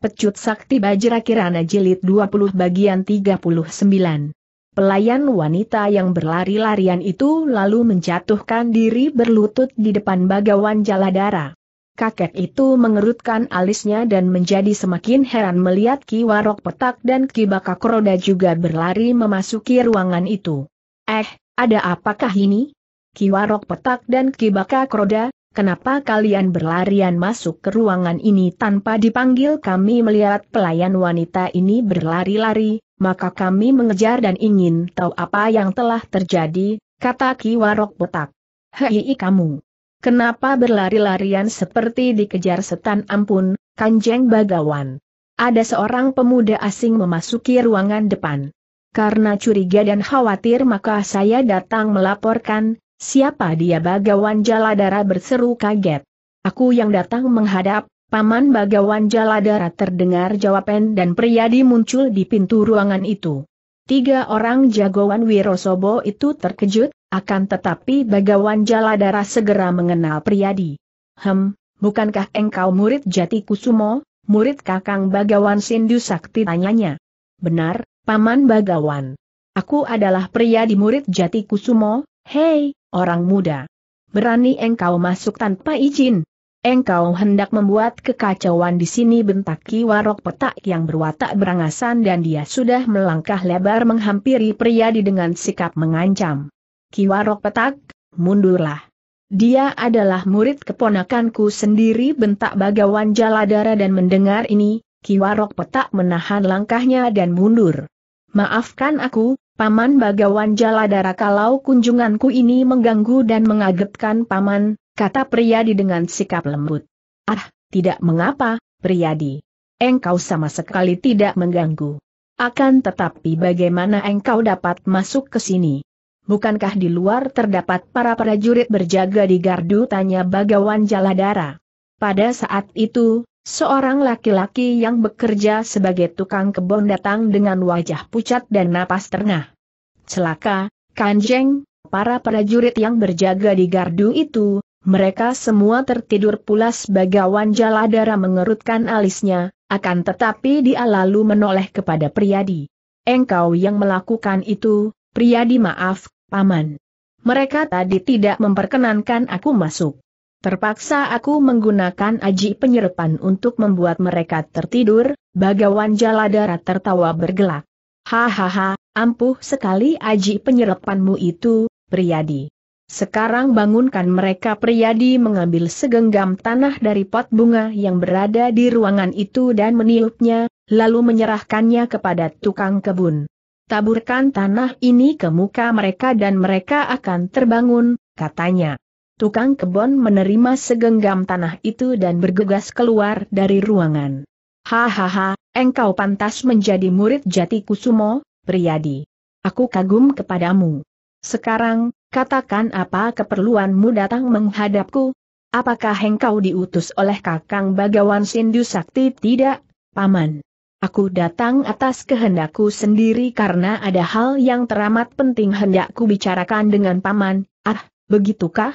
Pecut Sakti Bajra Kirana Jilid 20 bagian 39. Pelayan wanita yang berlari-larian itu lalu menjatuhkan diri berlutut di depan bagawan Jaladara. Kakek itu mengerutkan alisnya dan menjadi semakin heran melihat Ki Warok Petak dan Ki Bakak Roda juga berlari memasuki ruangan itu. Eh, ada apakah ini? Ki Warok Petak dan Ki Bakak Roda, Kenapa kalian berlarian masuk ke ruangan ini tanpa dipanggil kami melihat pelayan wanita ini berlari-lari, maka kami mengejar dan ingin tahu apa yang telah terjadi, kata Ki Warok Botak. Hei kamu! Kenapa berlari-larian seperti dikejar setan ampun, Kanjeng Bagawan? Ada seorang pemuda asing memasuki ruangan depan. Karena curiga dan khawatir maka saya datang melaporkan, Siapa dia bagawan jaladara berseru kaget. Aku yang datang menghadap, Paman Bagawan Jaladara terdengar jawaban dan Priyadi muncul di pintu ruangan itu. Tiga orang jagoan Wirosobo itu terkejut, akan tetapi Bagawan Jaladara segera mengenal Priyadi. Hem, bukankah engkau murid Jati Kusumo, murid kakang Bagawan Sindu Sakti tanyanya. Benar, Paman Bagawan. Aku adalah Priyadi murid Jati Kusumo, hei, orang muda. Berani engkau masuk tanpa izin. Engkau hendak membuat kekacauan di sini bentak Ki Warok petak yang berwatak berangasan dan dia sudah melangkah lebar menghampiri pria di dengan sikap mengancam. Ki Warok petak, mundurlah. Dia adalah murid keponakanku sendiri bentak bagawan jaladara dan mendengar ini, Ki Warok petak menahan langkahnya dan mundur. Maafkan aku, Paman Bagawan Jaladara kalau kunjunganku ini mengganggu dan mengagetkan Paman, kata Priyadi dengan sikap lembut. Ah, tidak mengapa, Priyadi. Engkau sama sekali tidak mengganggu. Akan tetapi bagaimana engkau dapat masuk ke sini? Bukankah di luar terdapat para prajurit berjaga di gardu tanya Bagawan Jaladara? Pada saat itu, seorang laki-laki yang bekerja sebagai tukang kebun datang dengan wajah pucat dan napas ternah celaka, Kanjeng, para prajurit yang berjaga di gardu itu, mereka semua tertidur pulas bagawan jaladara mengerutkan alisnya, akan tetapi dia lalu menoleh kepada Priyadi. Engkau yang melakukan itu, Priyadi maaf, Paman. Mereka tadi tidak memperkenankan aku masuk. Terpaksa aku menggunakan aji penyerapan untuk membuat mereka tertidur, bagawan jaladara tertawa bergelak. Hahaha, Ampuh sekali aji penyerapanmu itu, Priyadi. Sekarang bangunkan mereka Priyadi mengambil segenggam tanah dari pot bunga yang berada di ruangan itu dan meniupnya, lalu menyerahkannya kepada tukang kebun. Taburkan tanah ini ke muka mereka dan mereka akan terbangun, katanya. Tukang kebun menerima segenggam tanah itu dan bergegas keluar dari ruangan. Hahaha, engkau pantas menjadi murid jati kusumo, Priyadi. Aku kagum kepadamu. Sekarang, katakan apa keperluanmu datang menghadapku? Apakah engkau diutus oleh kakang Bagawan Sindu Sakti? Tidak, Paman. Aku datang atas kehendakku sendiri karena ada hal yang teramat penting hendakku bicarakan dengan Paman. Ah, begitukah?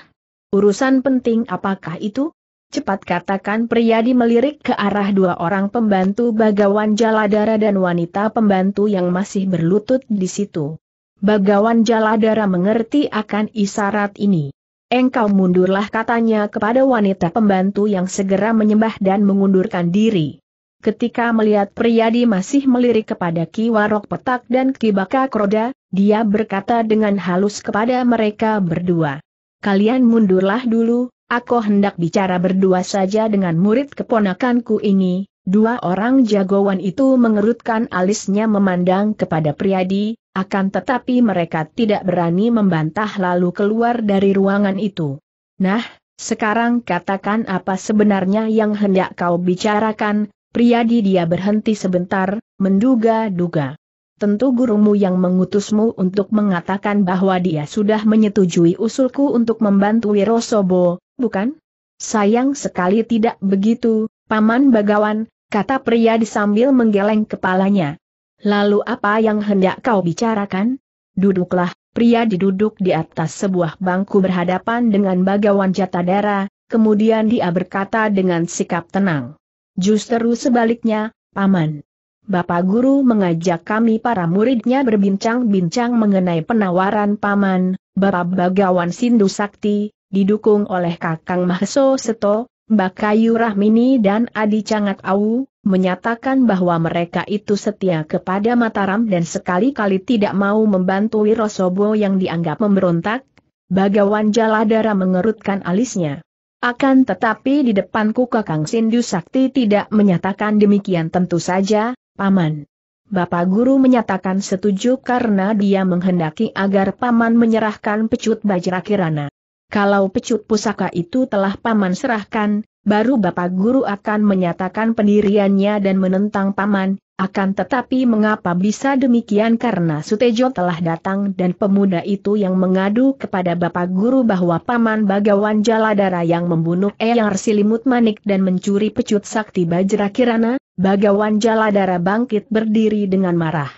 Urusan penting apakah itu? Cepat katakan Priyadi melirik ke arah dua orang pembantu Bagawan Jaladara dan wanita pembantu yang masih berlutut di situ. Bagawan Jaladara mengerti akan isyarat ini. Engkau mundurlah katanya kepada wanita pembantu yang segera menyembah dan mengundurkan diri. Ketika melihat Priyadi masih melirik kepada Ki Warok Petak dan Ki Baka Kroda, dia berkata dengan halus kepada mereka berdua. Kalian mundurlah dulu, Aku hendak bicara berdua saja dengan murid keponakanku ini, dua orang jagoan itu mengerutkan alisnya memandang kepada Priadi, akan tetapi mereka tidak berani membantah lalu keluar dari ruangan itu. Nah, sekarang katakan apa sebenarnya yang hendak kau bicarakan, Priadi dia berhenti sebentar, menduga-duga. Tentu gurumu yang mengutusmu untuk mengatakan bahwa dia sudah menyetujui usulku untuk membantu Wirosobo, bukan? Sayang sekali tidak begitu, Paman Bagawan, kata pria sambil menggeleng kepalanya. Lalu apa yang hendak kau bicarakan? Duduklah, pria diduduk di atas sebuah bangku berhadapan dengan Bagawan Jatadara, kemudian dia berkata dengan sikap tenang. Justru sebaliknya, Paman. Bapak Guru mengajak kami para muridnya berbincang-bincang mengenai penawaran paman, Bapak Bagawan Sindu Sakti, didukung oleh Kakang Mahso Seto, Mbak Kayu Rahmini dan Adi Cangat Awu, menyatakan bahwa mereka itu setia kepada Mataram dan sekali-kali tidak mau membantu Wirosobo yang dianggap memberontak, Bagawan Jaladara mengerutkan alisnya. Akan tetapi di depanku Kakang Sindu Sakti tidak menyatakan demikian tentu saja, Paman. Bapak Guru menyatakan setuju karena dia menghendaki agar Paman menyerahkan pecut Bajra Kirana. Kalau pecut pusaka itu telah Paman serahkan, baru Bapak Guru akan menyatakan pendiriannya dan menentang Paman, akan tetapi mengapa bisa demikian karena Sutejo telah datang dan pemuda itu yang mengadu kepada Bapak Guru bahwa Paman Bagawan Jaladara yang membunuh Eyang Arsilimut Manik dan mencuri pecut sakti Bajra Kirana, Bagawan Jaladara bangkit berdiri dengan marah.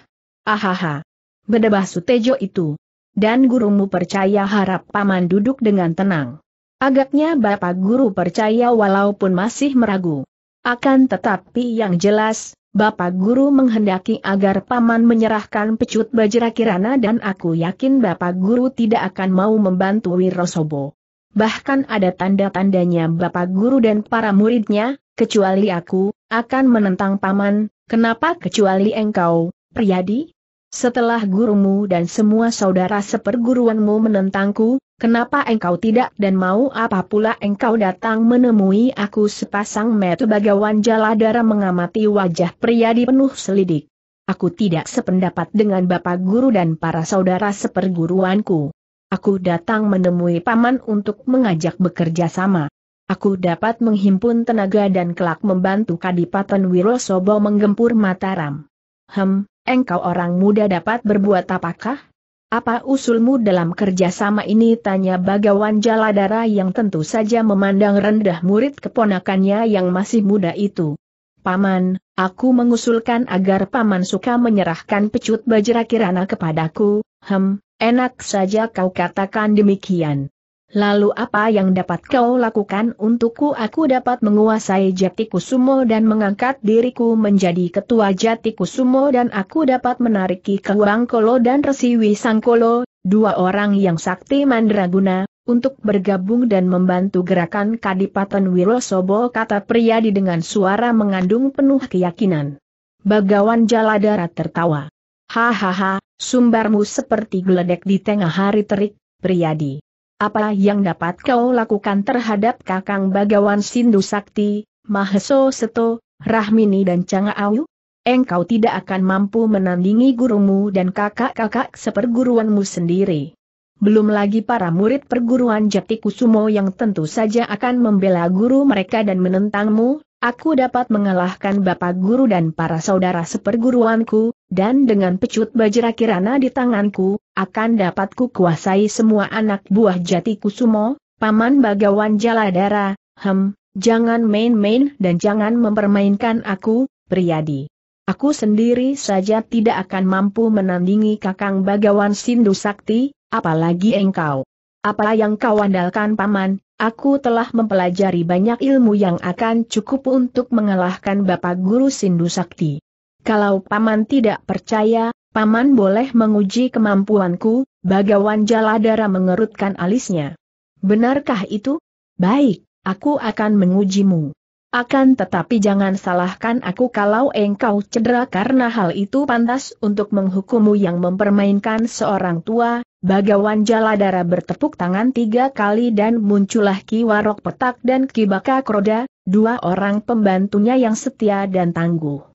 Ahaha! Bedebah Sutejo itu. Dan gurumu percaya harap paman duduk dengan tenang. Agaknya bapak guru percaya walaupun masih meragu. Akan tetapi yang jelas, bapak guru menghendaki agar paman menyerahkan pecut bajra kirana dan aku yakin bapak guru tidak akan mau membantu Wirosobo. Bahkan ada tanda-tandanya bapak guru dan para muridnya, kecuali aku, akan menentang paman, kenapa kecuali engkau, Priyadi? Setelah gurumu dan semua saudara seperguruanmu menentangku, kenapa engkau tidak dan mau apa pula engkau datang menemui aku sepasang metu bagawan jaladara mengamati wajah Priyadi penuh selidik. Aku tidak sependapat dengan bapak guru dan para saudara seperguruanku. Aku datang menemui paman untuk mengajak bekerja sama. Aku dapat menghimpun tenaga dan kelak membantu Kadipaten Wirosobo menggempur Mataram. Hem, engkau orang muda dapat berbuat apakah? Apa usulmu dalam kerjasama ini? Tanya Bagawan Jaladara yang tentu saja memandang rendah murid keponakannya yang masih muda itu. Paman, aku mengusulkan agar Paman suka menyerahkan pecut bajra kirana kepadaku, hem, enak saja kau katakan demikian. Lalu apa yang dapat kau lakukan untukku? Aku dapat menguasai jati kusumo dan mengangkat diriku menjadi ketua jati kusumo dan aku dapat menarik Ki Kolo dan Resi Wisangkolo, dua orang yang sakti mandraguna, untuk bergabung dan membantu gerakan Kadipaten Wirosobo kata Priyadi dengan suara mengandung penuh keyakinan. Bagawan Jaladara tertawa. Hahaha, sumbarmu seperti geledek di tengah hari terik, Priyadi. Apa yang dapat kau lakukan terhadap Kakang Bagawan Sindu Sakti, Maheso Seto, Rahmini dan Ayu? Engkau tidak akan mampu menandingi gurumu dan kakak-kakak seperguruanmu sendiri. Belum lagi para murid perguruan Jati Kusumo yang tentu saja akan membela guru mereka dan menentangmu, aku dapat mengalahkan bapak guru dan para saudara seperguruanku, dan dengan pecut bajra kirana di tanganku, akan dapatku kuasai semua anak buah jati kusumo, paman bagawan jaladara, hem, jangan main-main dan jangan mempermainkan aku, Priyadi. Aku sendiri saja tidak akan mampu menandingi kakang bagawan Sindu Sakti, apalagi engkau. Apa yang kau andalkan paman, aku telah mempelajari banyak ilmu yang akan cukup untuk mengalahkan Bapak Guru Sindu Sakti. Kalau paman tidak percaya, Paman boleh menguji kemampuanku, bagawan jaladara mengerutkan alisnya. Benarkah itu? Baik, aku akan mengujimu. Akan tetapi jangan salahkan aku kalau engkau cedera karena hal itu pantas untuk menghukummu yang mempermainkan seorang tua, bagawan jaladara bertepuk tangan tiga kali dan muncullah Ki Warok Petak dan Ki Baka Kroda, dua orang pembantunya yang setia dan tangguh.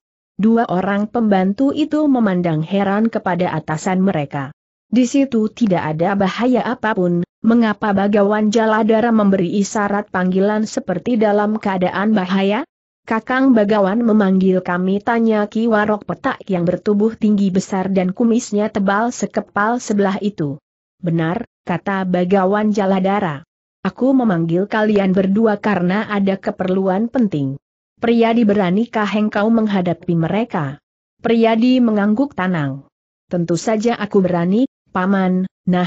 Dua orang pembantu itu memandang heran kepada atasan mereka. Di situ tidak ada bahaya apapun, mengapa Bagawan Jaladara memberi isyarat panggilan seperti dalam keadaan bahaya? Kakang Bagawan memanggil kami tanya Ki Warok Petak yang bertubuh tinggi besar dan kumisnya tebal sekepal sebelah itu. Benar, kata Bagawan Jaladara. Aku memanggil kalian berdua karena ada keperluan penting. Priyadi beranikah engkau menghadapi mereka? Priyadi mengangguk tenang. Tentu saja aku berani, paman, nah,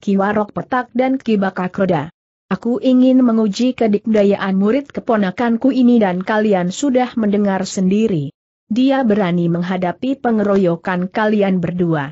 Kiwarok Petak dan Kibaka Kroda. Aku ingin menguji kedikdayaan murid keponakanku ini dan kalian sudah mendengar sendiri. Dia berani menghadapi pengeroyokan kalian berdua.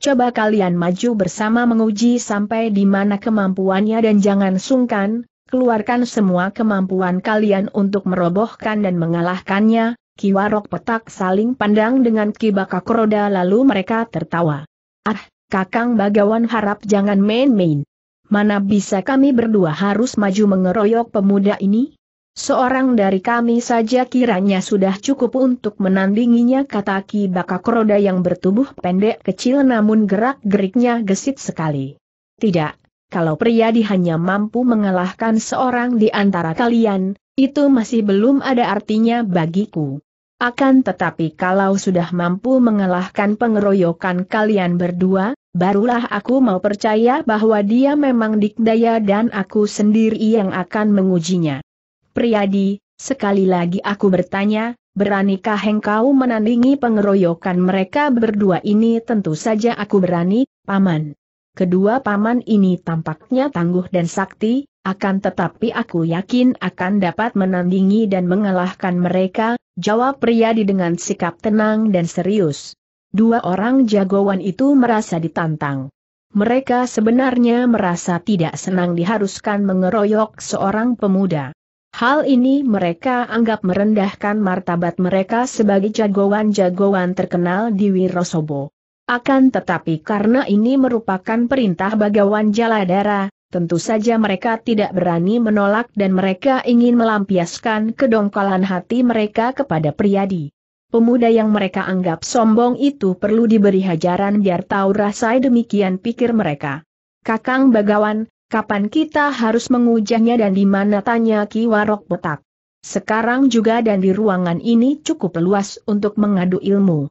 Coba kalian maju bersama menguji sampai di mana kemampuannya dan jangan sungkan, keluarkan semua kemampuan kalian untuk merobohkan dan mengalahkannya, Kiwarok petak saling pandang dengan Ki Bakak roda lalu mereka tertawa. Ah, Kakang Bagawan harap jangan main-main. Mana bisa kami berdua harus maju mengeroyok pemuda ini? Seorang dari kami saja kiranya sudah cukup untuk menandinginya kata Ki Bakak roda yang bertubuh pendek kecil namun gerak-geriknya gesit sekali. Tidak, kalau Priyadi hanya mampu mengalahkan seorang di antara kalian, itu masih belum ada artinya bagiku. Akan tetapi kalau sudah mampu mengalahkan pengeroyokan kalian berdua, barulah aku mau percaya bahwa dia memang dikdaya dan aku sendiri yang akan mengujinya. Priyadi, sekali lagi aku bertanya, beranikah engkau menandingi pengeroyokan mereka berdua ini? Tentu saja aku berani, Paman. Kedua paman ini tampaknya tangguh dan sakti, akan tetapi aku yakin akan dapat menandingi dan mengalahkan mereka, jawab di dengan sikap tenang dan serius. Dua orang jagoan itu merasa ditantang. Mereka sebenarnya merasa tidak senang diharuskan mengeroyok seorang pemuda. Hal ini mereka anggap merendahkan martabat mereka sebagai jagoan-jagoan terkenal di Wirosobo. Akan tetapi karena ini merupakan perintah Bagawan Jaladara, tentu saja mereka tidak berani menolak dan mereka ingin melampiaskan kedongkolan hati mereka kepada Priadi, Pemuda yang mereka anggap sombong itu perlu diberi hajaran biar tahu rasai demikian pikir mereka. Kakang Bagawan, kapan kita harus mengujahnya dan di mana tanya Ki Warok Botak? Sekarang juga dan di ruangan ini cukup luas untuk mengadu ilmu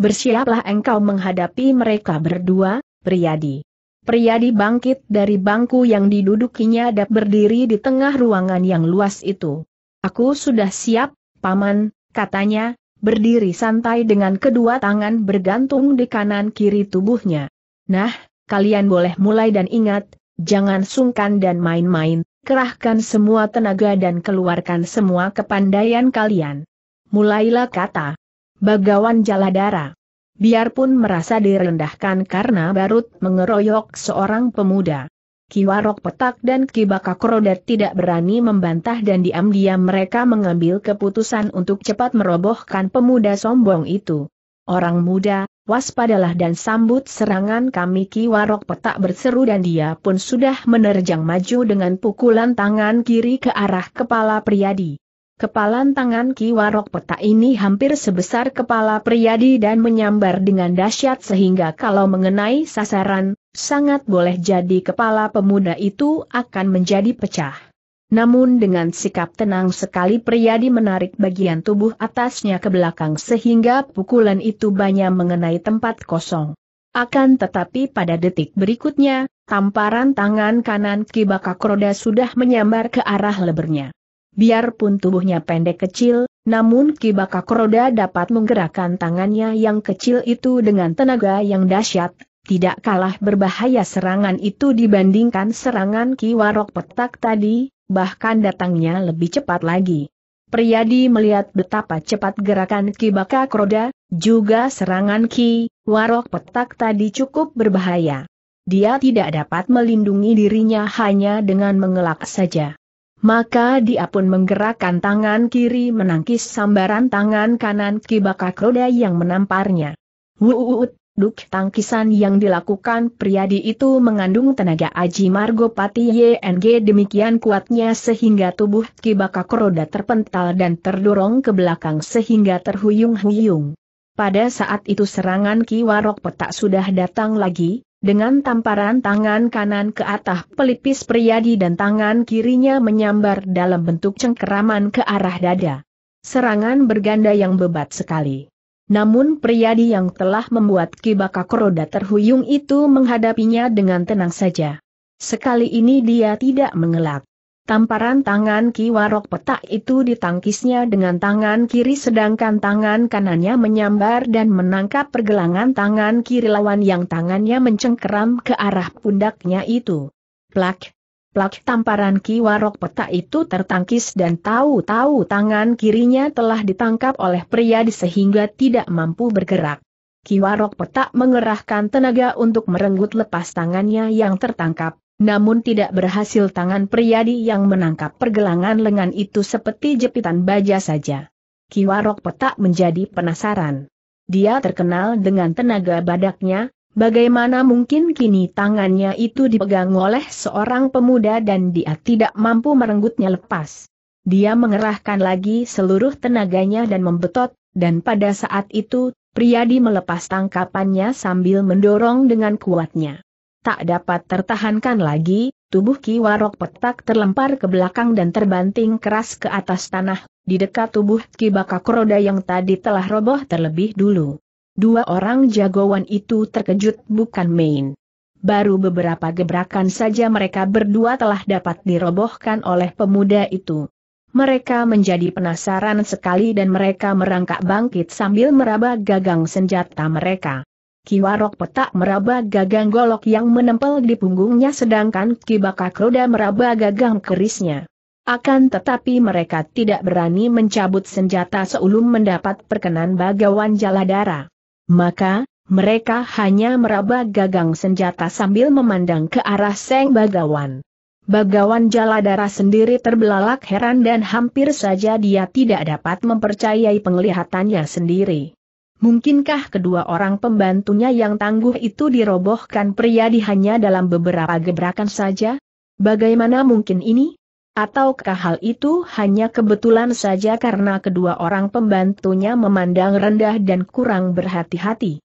bersiaplah engkau menghadapi mereka berdua, Priyadi. Priyadi bangkit dari bangku yang didudukinya dan berdiri di tengah ruangan yang luas itu. Aku sudah siap, Paman, katanya, berdiri santai dengan kedua tangan bergantung di kanan kiri tubuhnya. Nah, kalian boleh mulai dan ingat, jangan sungkan dan main-main, kerahkan semua tenaga dan keluarkan semua kepandaian kalian. Mulailah kata Bagawan Jaladara. Biarpun merasa direndahkan karena Barut mengeroyok seorang pemuda. Ki Warok Petak dan Kibaka Krodat tidak berani membantah dan diam-diam mereka mengambil keputusan untuk cepat merobohkan pemuda sombong itu. Orang muda, waspadalah dan sambut serangan kami Ki Warok Petak berseru dan dia pun sudah menerjang maju dengan pukulan tangan kiri ke arah kepala Priadi. Kepalan tangan Kiwarok peta ini hampir sebesar kepala Priyadi dan menyambar dengan dahsyat sehingga kalau mengenai sasaran, sangat boleh jadi kepala pemuda itu akan menjadi pecah. Namun dengan sikap tenang sekali Priyadi menarik bagian tubuh atasnya ke belakang sehingga pukulan itu banyak mengenai tempat kosong. Akan tetapi pada detik berikutnya, tamparan tangan kanan Kibaka Kroda sudah menyambar ke arah lebernya. Biarpun tubuhnya pendek kecil, namun Kibaka Kroda dapat menggerakkan tangannya yang kecil itu dengan tenaga yang dahsyat, tidak kalah berbahaya serangan itu dibandingkan serangan Kiwarok Petak tadi, bahkan datangnya lebih cepat lagi. Priyadi melihat betapa cepat gerakan Kibaka Kroda, juga serangan Ki, Warok Petak tadi cukup berbahaya. Dia tidak dapat melindungi dirinya hanya dengan mengelak saja. Maka dia pun menggerakkan tangan kiri menangkis sambaran tangan kanan Kibaka Kroda yang menamparnya. Wuut, duk tangkisan yang dilakukan priadi itu mengandung tenaga Aji Margopati YNG demikian kuatnya sehingga tubuh Kibaka Kroda terpental dan terdorong ke belakang sehingga terhuyung-huyung. Pada saat itu serangan Kiwarok Petak sudah datang lagi, dengan tamparan tangan kanan ke atas pelipis Priyadi dan tangan kirinya menyambar dalam bentuk cengkeraman ke arah dada. Serangan berganda yang bebat sekali. Namun Priyadi yang telah membuat Kibaka Koroda terhuyung itu menghadapinya dengan tenang saja. Sekali ini dia tidak mengelak. Tamparan tangan Ki Warok petak itu ditangkisnya dengan tangan kiri sedangkan tangan kanannya menyambar dan menangkap pergelangan tangan kiri lawan yang tangannya mencengkeram ke arah pundaknya itu. Plak! Plak tamparan Ki Warok petak itu tertangkis dan tahu-tahu tangan kirinya telah ditangkap oleh pria sehingga tidak mampu bergerak. Ki Warok petak mengerahkan tenaga untuk merenggut lepas tangannya yang tertangkap. Namun tidak berhasil tangan Priyadi yang menangkap pergelangan lengan itu seperti jepitan baja saja. Kiwarok petak menjadi penasaran. Dia terkenal dengan tenaga badaknya, bagaimana mungkin kini tangannya itu dipegang oleh seorang pemuda dan dia tidak mampu merenggutnya lepas. Dia mengerahkan lagi seluruh tenaganya dan membetot, dan pada saat itu, Priyadi melepas tangkapannya sambil mendorong dengan kuatnya tak dapat tertahankan lagi, tubuh Ki Warok petak terlempar ke belakang dan terbanting keras ke atas tanah, di dekat tubuh Ki Roda yang tadi telah roboh terlebih dulu. Dua orang jagoan itu terkejut bukan main. Baru beberapa gebrakan saja mereka berdua telah dapat dirobohkan oleh pemuda itu. Mereka menjadi penasaran sekali dan mereka merangkak bangkit sambil meraba gagang senjata mereka. Kiwarok petak meraba gagang golok yang menempel di punggungnya sedangkan Bakak Roda meraba gagang kerisnya. Akan tetapi mereka tidak berani mencabut senjata sebelum mendapat perkenan bagawan jaladara. Maka, mereka hanya meraba gagang senjata sambil memandang ke arah Seng Bagawan. Bagawan Jaladara sendiri terbelalak heran dan hampir saja dia tidak dapat mempercayai penglihatannya sendiri. Mungkinkah kedua orang pembantunya yang tangguh itu dirobohkan pria di hanya dalam beberapa gebrakan saja? Bagaimana mungkin ini? Ataukah hal itu hanya kebetulan saja karena kedua orang pembantunya memandang rendah dan kurang berhati-hati?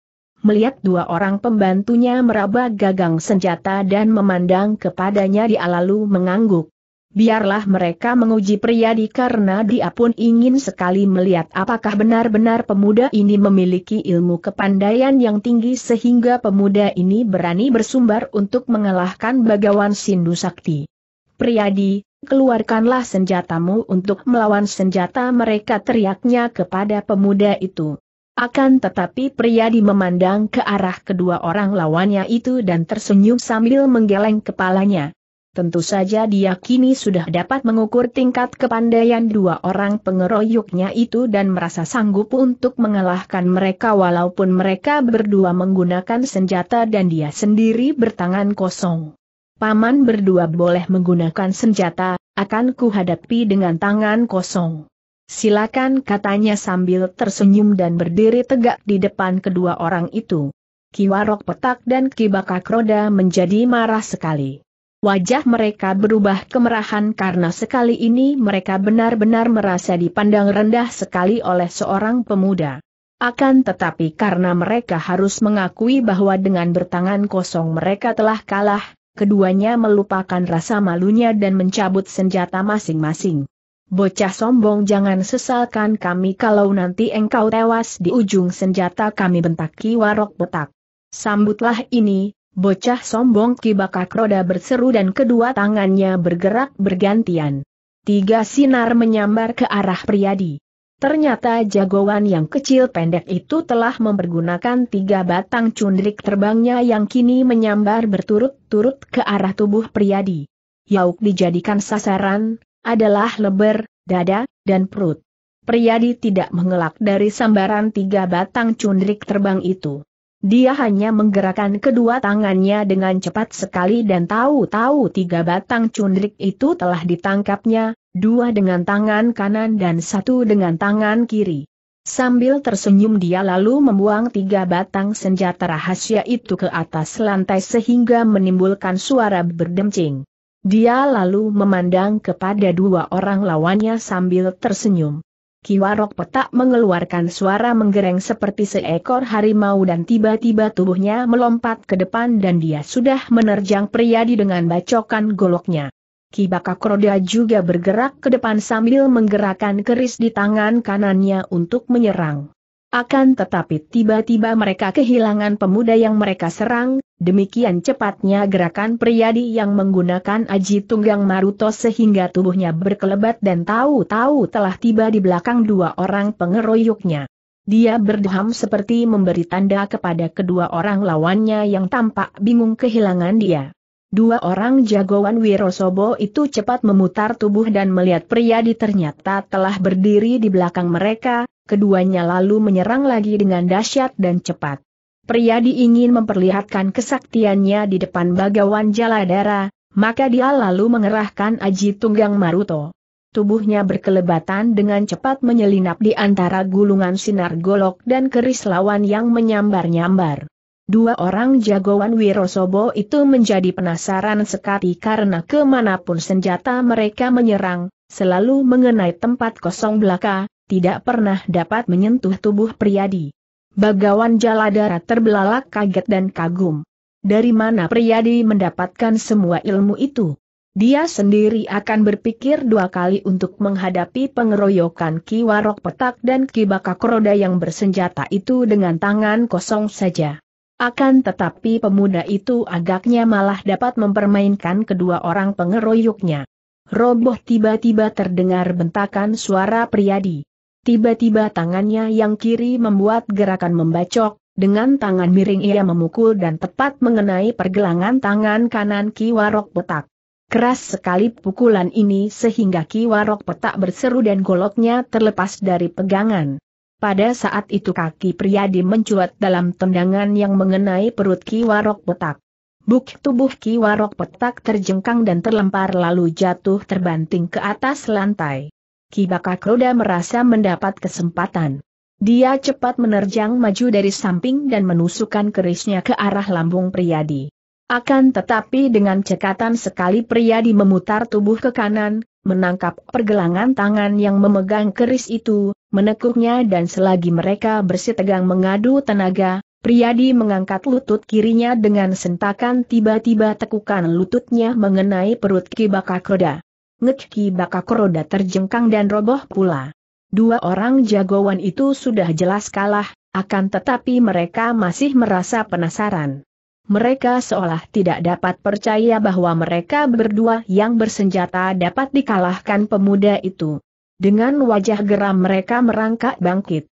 Melihat dua orang pembantunya meraba gagang senjata dan memandang kepadanya dia lalu mengangguk biarlah mereka menguji Priyadi karena dia pun ingin sekali melihat apakah benar-benar pemuda ini memiliki ilmu kepandaian yang tinggi sehingga pemuda ini berani bersumbar untuk mengalahkan Bagawan Sindu Sakti. Priyadi, keluarkanlah senjatamu untuk melawan senjata mereka teriaknya kepada pemuda itu. Akan tetapi Priyadi memandang ke arah kedua orang lawannya itu dan tersenyum sambil menggeleng kepalanya tentu saja dia kini sudah dapat mengukur tingkat kepandaian dua orang pengeroyoknya itu dan merasa sanggup untuk mengalahkan mereka walaupun mereka berdua menggunakan senjata dan dia sendiri bertangan kosong. Paman berdua boleh menggunakan senjata, akan kuhadapi dengan tangan kosong. Silakan katanya sambil tersenyum dan berdiri tegak di depan kedua orang itu. Kiwarok petak dan kibakak roda menjadi marah sekali. Wajah mereka berubah kemerahan karena sekali ini mereka benar-benar merasa dipandang rendah sekali oleh seorang pemuda. Akan tetapi karena mereka harus mengakui bahwa dengan bertangan kosong mereka telah kalah, keduanya melupakan rasa malunya dan mencabut senjata masing-masing. Bocah sombong jangan sesalkan kami kalau nanti engkau tewas di ujung senjata kami bentak kiwarok Warok Botak. Sambutlah ini, Bocah sombong ki Bakak roda berseru dan kedua tangannya bergerak bergantian. Tiga sinar menyambar ke arah Priadi. Ternyata jagoan yang kecil pendek itu telah mempergunakan tiga batang cundrik terbangnya yang kini menyambar berturut-turut ke arah tubuh Priadi. Yauk dijadikan sasaran, adalah leber, dada, dan perut. Priadi tidak mengelak dari sambaran tiga batang cundrik terbang itu. Dia hanya menggerakkan kedua tangannya dengan cepat sekali dan tahu-tahu tiga batang cundrik itu telah ditangkapnya, dua dengan tangan kanan dan satu dengan tangan kiri. Sambil tersenyum dia lalu membuang tiga batang senjata rahasia itu ke atas lantai sehingga menimbulkan suara berdemcing. Dia lalu memandang kepada dua orang lawannya sambil tersenyum. Kiwarok petak mengeluarkan suara menggereng seperti seekor harimau dan tiba-tiba tubuhnya melompat ke depan dan dia sudah menerjang Priyadi dengan bacokan goloknya. Ki Bakakroda juga bergerak ke depan sambil menggerakkan keris di tangan kanannya untuk menyerang. Akan tetapi tiba-tiba mereka kehilangan pemuda yang mereka serang, demikian cepatnya gerakan Priyadi yang menggunakan aji tunggang Maruto sehingga tubuhnya berkelebat dan tahu-tahu telah tiba di belakang dua orang pengeroyoknya. Dia berdeham seperti memberi tanda kepada kedua orang lawannya yang tampak bingung kehilangan dia. Dua orang jagoan Wirosobo itu cepat memutar tubuh dan melihat pria di ternyata telah berdiri di belakang mereka, keduanya lalu menyerang lagi dengan dahsyat dan cepat. Pria di ingin memperlihatkan kesaktiannya di depan bagawan Jaladara, maka dia lalu mengerahkan Aji Tunggang Maruto. Tubuhnya berkelebatan dengan cepat menyelinap di antara gulungan sinar golok dan keris lawan yang menyambar-nyambar. Dua orang jagoan Wirosobo itu menjadi penasaran sekali karena kemanapun senjata mereka menyerang, selalu mengenai tempat kosong belaka, tidak pernah dapat menyentuh tubuh priadi. Bagawan Jaladara terbelalak kaget dan kagum. Dari mana priadi mendapatkan semua ilmu itu? Dia sendiri akan berpikir dua kali untuk menghadapi pengeroyokan Ki Warok Petak dan Ki Bakak Roda yang bersenjata itu dengan tangan kosong saja. Akan tetapi pemuda itu agaknya malah dapat mempermainkan kedua orang pengeroyoknya. Roboh tiba-tiba terdengar bentakan suara Priadi. Tiba-tiba tangannya yang kiri membuat gerakan membacok, dengan tangan miring ia memukul dan tepat mengenai pergelangan tangan kanan Ki Warok Petak. Keras sekali pukulan ini sehingga Ki Warok Petak berseru dan goloknya terlepas dari pegangan. Pada saat itu kaki Priyadi mencuat dalam tendangan yang mengenai perut Ki Warok Petak. Buk tubuh Ki Warok Petak terjengkang dan terlempar lalu jatuh terbanting ke atas lantai. Ki Bakak Roda merasa mendapat kesempatan. Dia cepat menerjang maju dari samping dan menusukkan kerisnya ke arah lambung Priyadi. Akan tetapi dengan cekatan sekali pria di memutar tubuh ke kanan, menangkap pergelangan tangan yang memegang keris itu, menekuknya dan selagi mereka bersitegang mengadu tenaga, Priyadi mengangkat lutut kirinya dengan sentakan tiba-tiba tekukan lututnya mengenai perut Kibaka Kroda. Ngek Kibaka Kroda terjengkang dan roboh pula. Dua orang jagoan itu sudah jelas kalah, akan tetapi mereka masih merasa penasaran mereka seolah tidak dapat percaya bahwa mereka berdua yang bersenjata dapat dikalahkan pemuda itu. Dengan wajah geram mereka merangkak bangkit.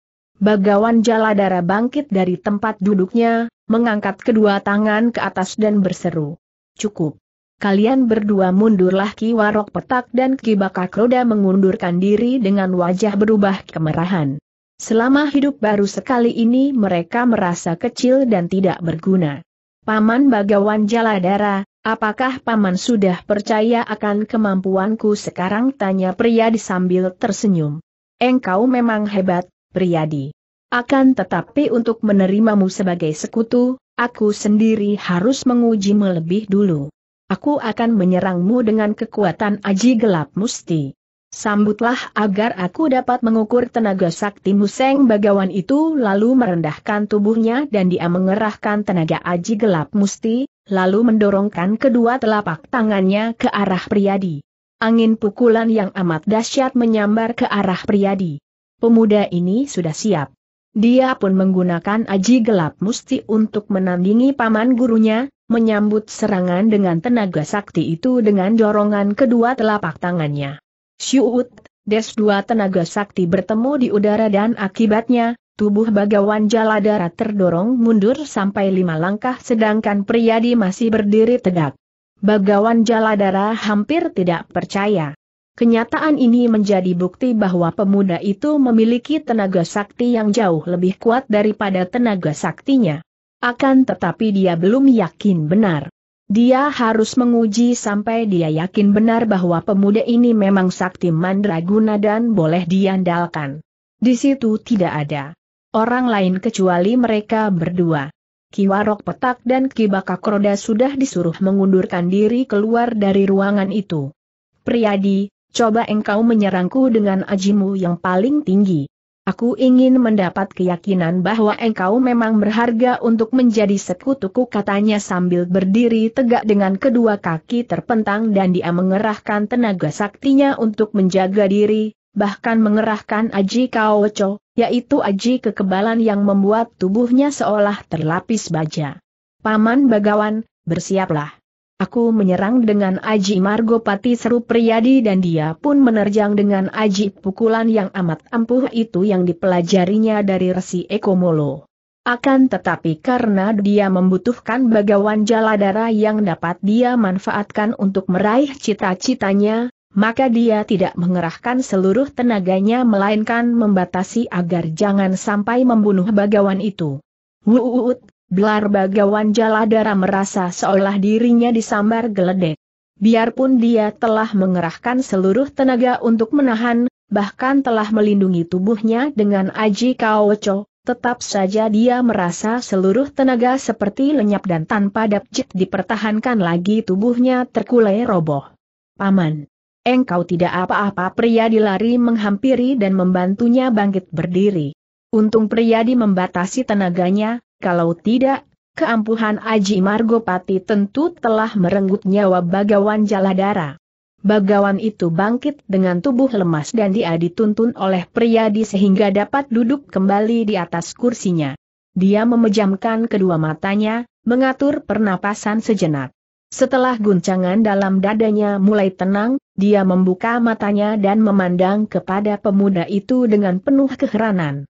Bagawan Jaladara bangkit dari tempat duduknya, mengangkat kedua tangan ke atas dan berseru. Cukup. Kalian berdua mundurlah Ki Warok Petak dan Ki Bakak Roda mengundurkan diri dengan wajah berubah kemerahan. Selama hidup baru sekali ini mereka merasa kecil dan tidak berguna. Paman Bagawan Jaladara, apakah Paman sudah percaya akan kemampuanku sekarang? Tanya Priyadi sambil tersenyum. Engkau memang hebat, Priyadi. Akan tetapi untuk menerimamu sebagai sekutu, aku sendiri harus menguji melebih dulu. Aku akan menyerangmu dengan kekuatan aji gelap musti. Sambutlah agar aku dapat mengukur tenaga sakti Museng Bagawan itu lalu merendahkan tubuhnya dan dia mengerahkan tenaga aji gelap musti, lalu mendorongkan kedua telapak tangannya ke arah priadi. Angin pukulan yang amat dahsyat menyambar ke arah priadi. Pemuda ini sudah siap. Dia pun menggunakan aji gelap musti untuk menandingi paman gurunya, menyambut serangan dengan tenaga sakti itu dengan dorongan kedua telapak tangannya. Syuut, des dua tenaga sakti bertemu di udara dan akibatnya, tubuh bagawan jaladara terdorong mundur sampai lima langkah sedangkan Priyadi masih berdiri tegak. Bagawan jaladara hampir tidak percaya. Kenyataan ini menjadi bukti bahwa pemuda itu memiliki tenaga sakti yang jauh lebih kuat daripada tenaga saktinya. Akan tetapi dia belum yakin benar. Dia harus menguji sampai dia yakin benar bahwa pemuda ini memang sakti mandraguna dan boleh diandalkan. Di situ tidak ada orang lain kecuali mereka berdua. Kiwarok Petak dan Kibaka Kroda sudah disuruh mengundurkan diri keluar dari ruangan itu. Priadi, coba engkau menyerangku dengan ajimu yang paling tinggi. Aku ingin mendapat keyakinan bahwa engkau memang berharga untuk menjadi sekutuku katanya sambil berdiri tegak dengan kedua kaki terpentang dan dia mengerahkan tenaga saktinya untuk menjaga diri, bahkan mengerahkan Aji Kaoco, yaitu Aji kekebalan yang membuat tubuhnya seolah terlapis baja. Paman Bagawan, bersiaplah. Aku menyerang dengan Aji Margopati seru Priyadi dan dia pun menerjang dengan Aji pukulan yang amat ampuh itu yang dipelajarinya dari Resi Ekomolo. Akan tetapi karena dia membutuhkan bagawan jaladara yang dapat dia manfaatkan untuk meraih cita-citanya, maka dia tidak mengerahkan seluruh tenaganya melainkan membatasi agar jangan sampai membunuh bagawan itu. Wuut, Blar bagawan Jaladara merasa seolah dirinya disambar geledek. Biarpun dia telah mengerahkan seluruh tenaga untuk menahan, bahkan telah melindungi tubuhnya dengan Aji Kaoco, tetap saja dia merasa seluruh tenaga seperti lenyap dan tanpa dapjit dipertahankan lagi tubuhnya terkulai roboh. Paman. Engkau tidak apa-apa pria dilari menghampiri dan membantunya bangkit berdiri. Untung pria di membatasi tenaganya, kalau tidak, keampuhan Aji Margopati tentu telah merenggut nyawa bagawan jaladara. Bagawan itu bangkit dengan tubuh lemas dan dia dituntun oleh Priyadi sehingga dapat duduk kembali di atas kursinya. Dia memejamkan kedua matanya, mengatur pernapasan sejenak. Setelah guncangan dalam dadanya mulai tenang, dia membuka matanya dan memandang kepada pemuda itu dengan penuh keheranan.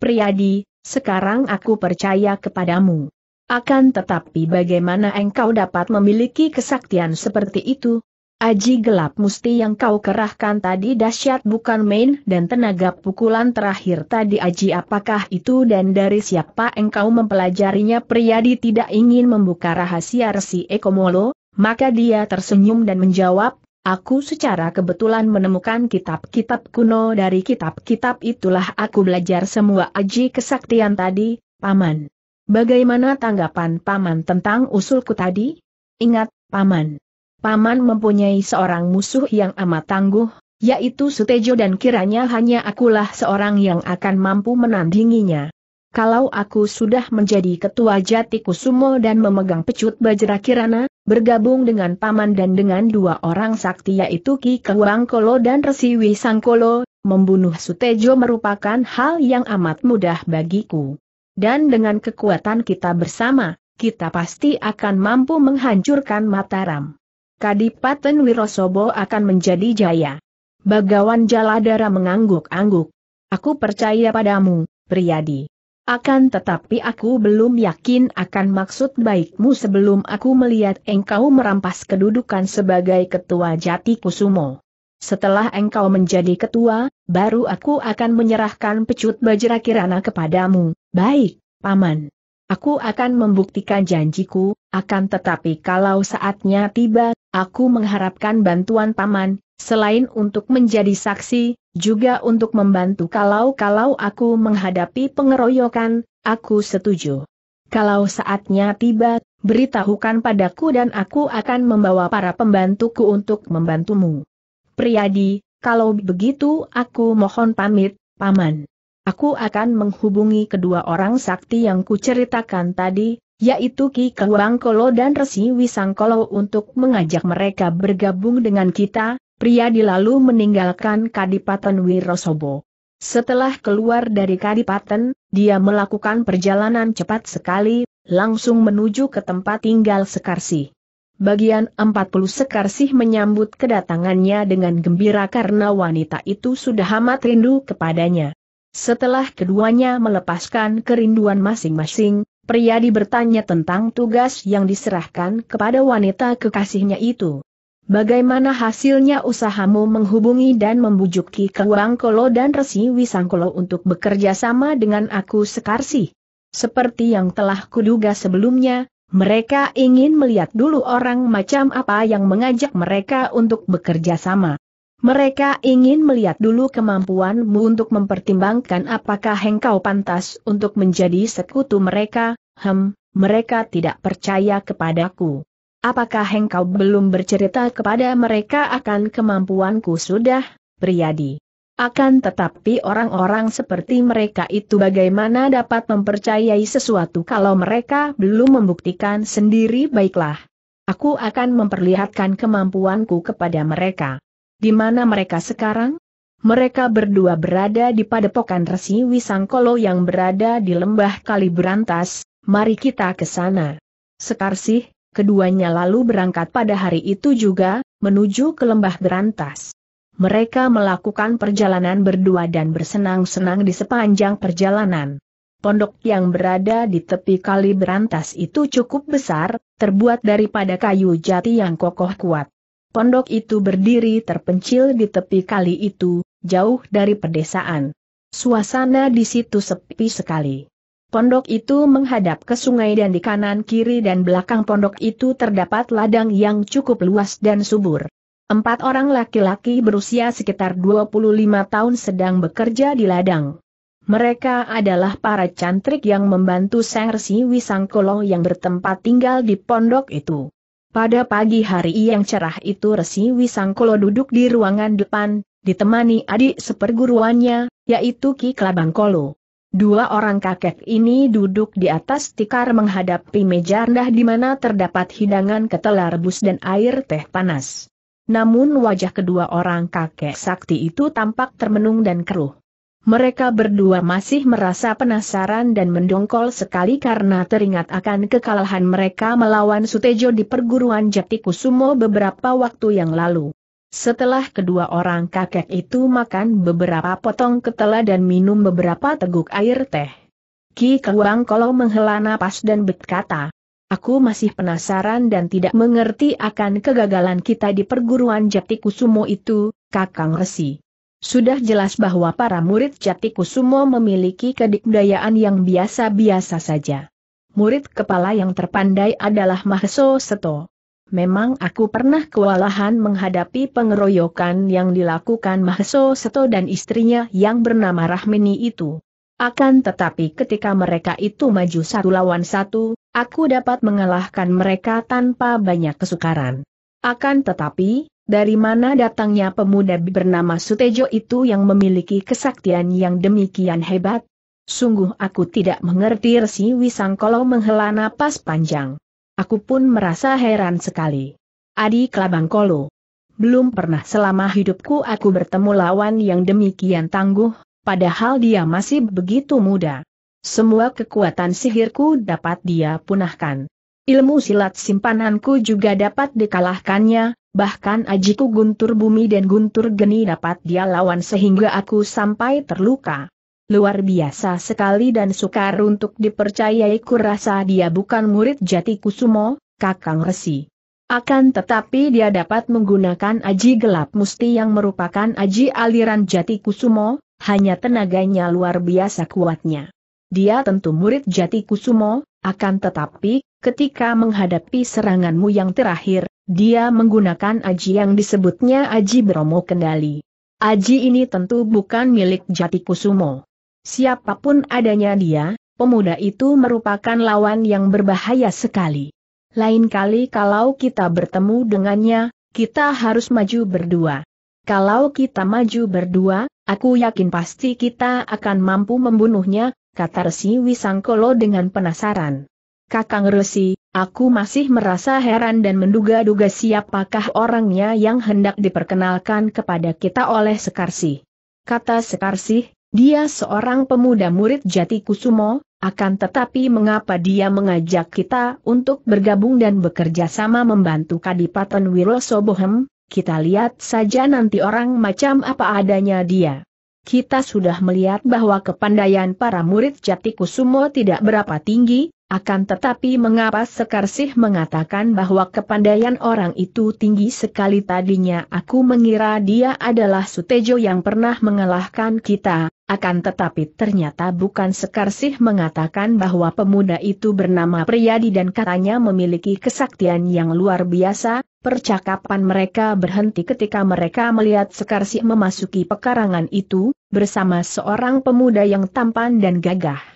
Priyadi, sekarang aku percaya kepadamu. Akan tetapi bagaimana engkau dapat memiliki kesaktian seperti itu? Aji gelap musti yang kau kerahkan tadi dahsyat bukan main dan tenaga pukulan terakhir tadi Aji apakah itu dan dari siapa engkau mempelajarinya Priyadi tidak ingin membuka rahasia Resi Ekomolo, maka dia tersenyum dan menjawab, Aku secara kebetulan menemukan kitab-kitab kuno dari kitab-kitab itulah aku belajar semua aji kesaktian tadi, Paman. Bagaimana tanggapan Paman tentang usulku tadi? Ingat, Paman. Paman mempunyai seorang musuh yang amat tangguh, yaitu Sutejo dan kiranya hanya akulah seorang yang akan mampu menandinginya. Kalau aku sudah menjadi ketua jati kusumo dan memegang pecut bajra kirana, bergabung dengan paman dan dengan dua orang sakti yaitu Ki Kewangkolo dan Resi Wisangkolo, membunuh Sutejo merupakan hal yang amat mudah bagiku. Dan dengan kekuatan kita bersama, kita pasti akan mampu menghancurkan Mataram. Kadipaten Wirosobo akan menjadi jaya. Bagawan Jaladara mengangguk-angguk. Aku percaya padamu, Priyadi. Akan tetapi aku belum yakin akan maksud baikmu sebelum aku melihat engkau merampas kedudukan sebagai ketua jati kusumo. Setelah engkau menjadi ketua, baru aku akan menyerahkan pecut bajra kirana kepadamu. Baik, Paman. Aku akan membuktikan janjiku, akan tetapi kalau saatnya tiba, aku mengharapkan bantuan Paman, Selain untuk menjadi saksi, juga untuk membantu kalau-kalau aku menghadapi pengeroyokan, aku setuju. Kalau saatnya tiba, beritahukan padaku dan aku akan membawa para pembantuku untuk membantumu. Priyadi, kalau begitu aku mohon pamit, Paman. Aku akan menghubungi kedua orang sakti yang kuceritakan tadi, yaitu Ki Kewangkolo dan Resi Wisangkolo untuk mengajak mereka bergabung dengan kita, Pria lalu meninggalkan Kadipaten Wirosobo. Setelah keluar dari Kadipaten, dia melakukan perjalanan cepat sekali, langsung menuju ke tempat tinggal Sekarsi. Bagian 40 Sekarsih menyambut kedatangannya dengan gembira karena wanita itu sudah amat rindu kepadanya. Setelah keduanya melepaskan kerinduan masing-masing, pria bertanya tentang tugas yang diserahkan kepada wanita kekasihnya itu. Bagaimana hasilnya usahamu menghubungi dan membujuk Ki Kewangkolo dan Resi Wisangkolo untuk bekerja sama dengan aku sekarsi? Seperti yang telah kuduga sebelumnya, mereka ingin melihat dulu orang macam apa yang mengajak mereka untuk bekerja sama. Mereka ingin melihat dulu kemampuanmu untuk mempertimbangkan apakah hengkau pantas untuk menjadi sekutu mereka, hem, mereka tidak percaya kepadaku. Apakah engkau belum bercerita kepada mereka akan kemampuanku sudah, Priyadi? Akan tetapi orang-orang seperti mereka itu bagaimana dapat mempercayai sesuatu kalau mereka belum membuktikan sendiri baiklah. Aku akan memperlihatkan kemampuanku kepada mereka. Di mana mereka sekarang? Mereka berdua berada di padepokan Resi Wisangkolo yang berada di lembah Kali Berantas, mari kita ke sana. Sekarsih, keduanya lalu berangkat pada hari itu juga, menuju ke lembah berantas. Mereka melakukan perjalanan berdua dan bersenang-senang di sepanjang perjalanan. Pondok yang berada di tepi kali berantas itu cukup besar, terbuat daripada kayu jati yang kokoh kuat. Pondok itu berdiri terpencil di tepi kali itu, jauh dari pedesaan. Suasana di situ sepi sekali. Pondok itu menghadap ke sungai dan di kanan kiri dan belakang pondok itu terdapat ladang yang cukup luas dan subur. Empat orang laki-laki berusia sekitar 25 tahun sedang bekerja di ladang. Mereka adalah para cantrik yang membantu Sang Resi Wisangkolo yang bertempat tinggal di pondok itu. Pada pagi hari yang cerah itu Resi Wisangkolo duduk di ruangan depan, ditemani adik seperguruannya, yaitu Ki Kelabangkolo. Dua orang kakek ini duduk di atas tikar menghadapi meja rendah di mana terdapat hidangan ketela rebus dan air teh panas. Namun wajah kedua orang kakek sakti itu tampak termenung dan keruh. Mereka berdua masih merasa penasaran dan mendongkol sekali karena teringat akan kekalahan mereka melawan Sutejo di perguruan Jatikusumo beberapa waktu yang lalu. Setelah kedua orang kakek itu makan beberapa potong ketela dan minum beberapa teguk air teh. Ki Keluang kalau menghela napas dan berkata, Aku masih penasaran dan tidak mengerti akan kegagalan kita di perguruan Jatikusumo itu, Kakang Resi. Sudah jelas bahwa para murid Jatikusumo memiliki kedikdayaan yang biasa-biasa saja. Murid kepala yang terpandai adalah Maheso Seto. Memang aku pernah kewalahan menghadapi pengeroyokan yang dilakukan Mahso Seto dan istrinya yang bernama Rahmini itu. Akan tetapi ketika mereka itu maju satu lawan satu, aku dapat mengalahkan mereka tanpa banyak kesukaran. Akan tetapi, dari mana datangnya pemuda bernama Sutejo itu yang memiliki kesaktian yang demikian hebat? Sungguh aku tidak mengerti Resi Wisang kalau menghela napas panjang. Aku pun merasa heran sekali. Adi Kelabang Kolo. Belum pernah selama hidupku aku bertemu lawan yang demikian tangguh, padahal dia masih begitu muda. Semua kekuatan sihirku dapat dia punahkan. Ilmu silat simpananku juga dapat dikalahkannya, bahkan ajiku guntur bumi dan guntur geni dapat dia lawan sehingga aku sampai terluka. Luar biasa sekali dan sukar untuk dipercayai kurasa dia bukan murid jati kusumo, kakang resi. Akan tetapi dia dapat menggunakan aji gelap musti yang merupakan aji aliran jati kusumo, hanya tenaganya luar biasa kuatnya. Dia tentu murid jati kusumo, akan tetapi, ketika menghadapi seranganmu yang terakhir, dia menggunakan aji yang disebutnya aji Bromo Kendali. Aji ini tentu bukan milik Jati Kusumo. Siapapun adanya dia, pemuda itu merupakan lawan yang berbahaya sekali. Lain kali kalau kita bertemu dengannya, kita harus maju berdua. Kalau kita maju berdua, aku yakin pasti kita akan mampu membunuhnya, kata Resi Wisangkolo dengan penasaran. Kakang Resi, aku masih merasa heran dan menduga-duga siapakah orangnya yang hendak diperkenalkan kepada kita oleh Sekarsi. Kata Sekarsih, dia seorang pemuda murid jati kusumo, akan tetapi mengapa dia mengajak kita untuk bergabung dan bekerja sama membantu Kadipaten Wiroso Bohem? Kita lihat saja nanti orang macam apa adanya dia. Kita sudah melihat bahwa kepandaian para murid jati kusumo tidak berapa tinggi, akan tetapi mengapa Sekarsih mengatakan bahwa kepandaian orang itu tinggi sekali tadinya aku mengira dia adalah Sutejo yang pernah mengalahkan kita, akan tetapi ternyata bukan Sekarsih mengatakan bahwa pemuda itu bernama Priyadi dan katanya memiliki kesaktian yang luar biasa, percakapan mereka berhenti ketika mereka melihat Sekarsih memasuki pekarangan itu, bersama seorang pemuda yang tampan dan gagah.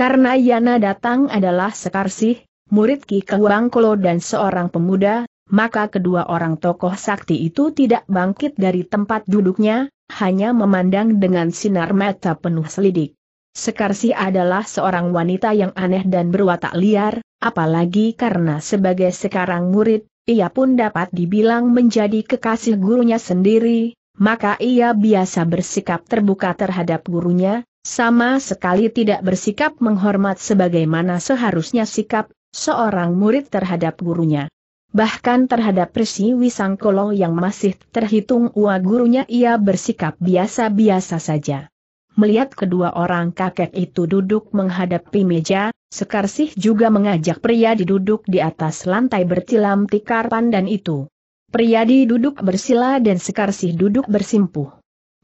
Karena Yana datang adalah Sekarsih, murid Ki Kewangkolo dan seorang pemuda, maka kedua orang tokoh sakti itu tidak bangkit dari tempat duduknya, hanya memandang dengan sinar mata penuh selidik. Sekarsih adalah seorang wanita yang aneh dan berwatak liar, apalagi karena sebagai sekarang murid, ia pun dapat dibilang menjadi kekasih gurunya sendiri, maka ia biasa bersikap terbuka terhadap gurunya, sama sekali tidak bersikap menghormat sebagaimana seharusnya sikap seorang murid terhadap gurunya. Bahkan terhadap Resi Wisangkolo yang masih terhitung ua gurunya ia bersikap biasa-biasa saja. Melihat kedua orang kakek itu duduk menghadapi meja, Sekarsih juga mengajak pria diduduk di atas lantai bertilam tikar pandan itu. Priyadi duduk bersila dan Sekarsih duduk bersimpuh.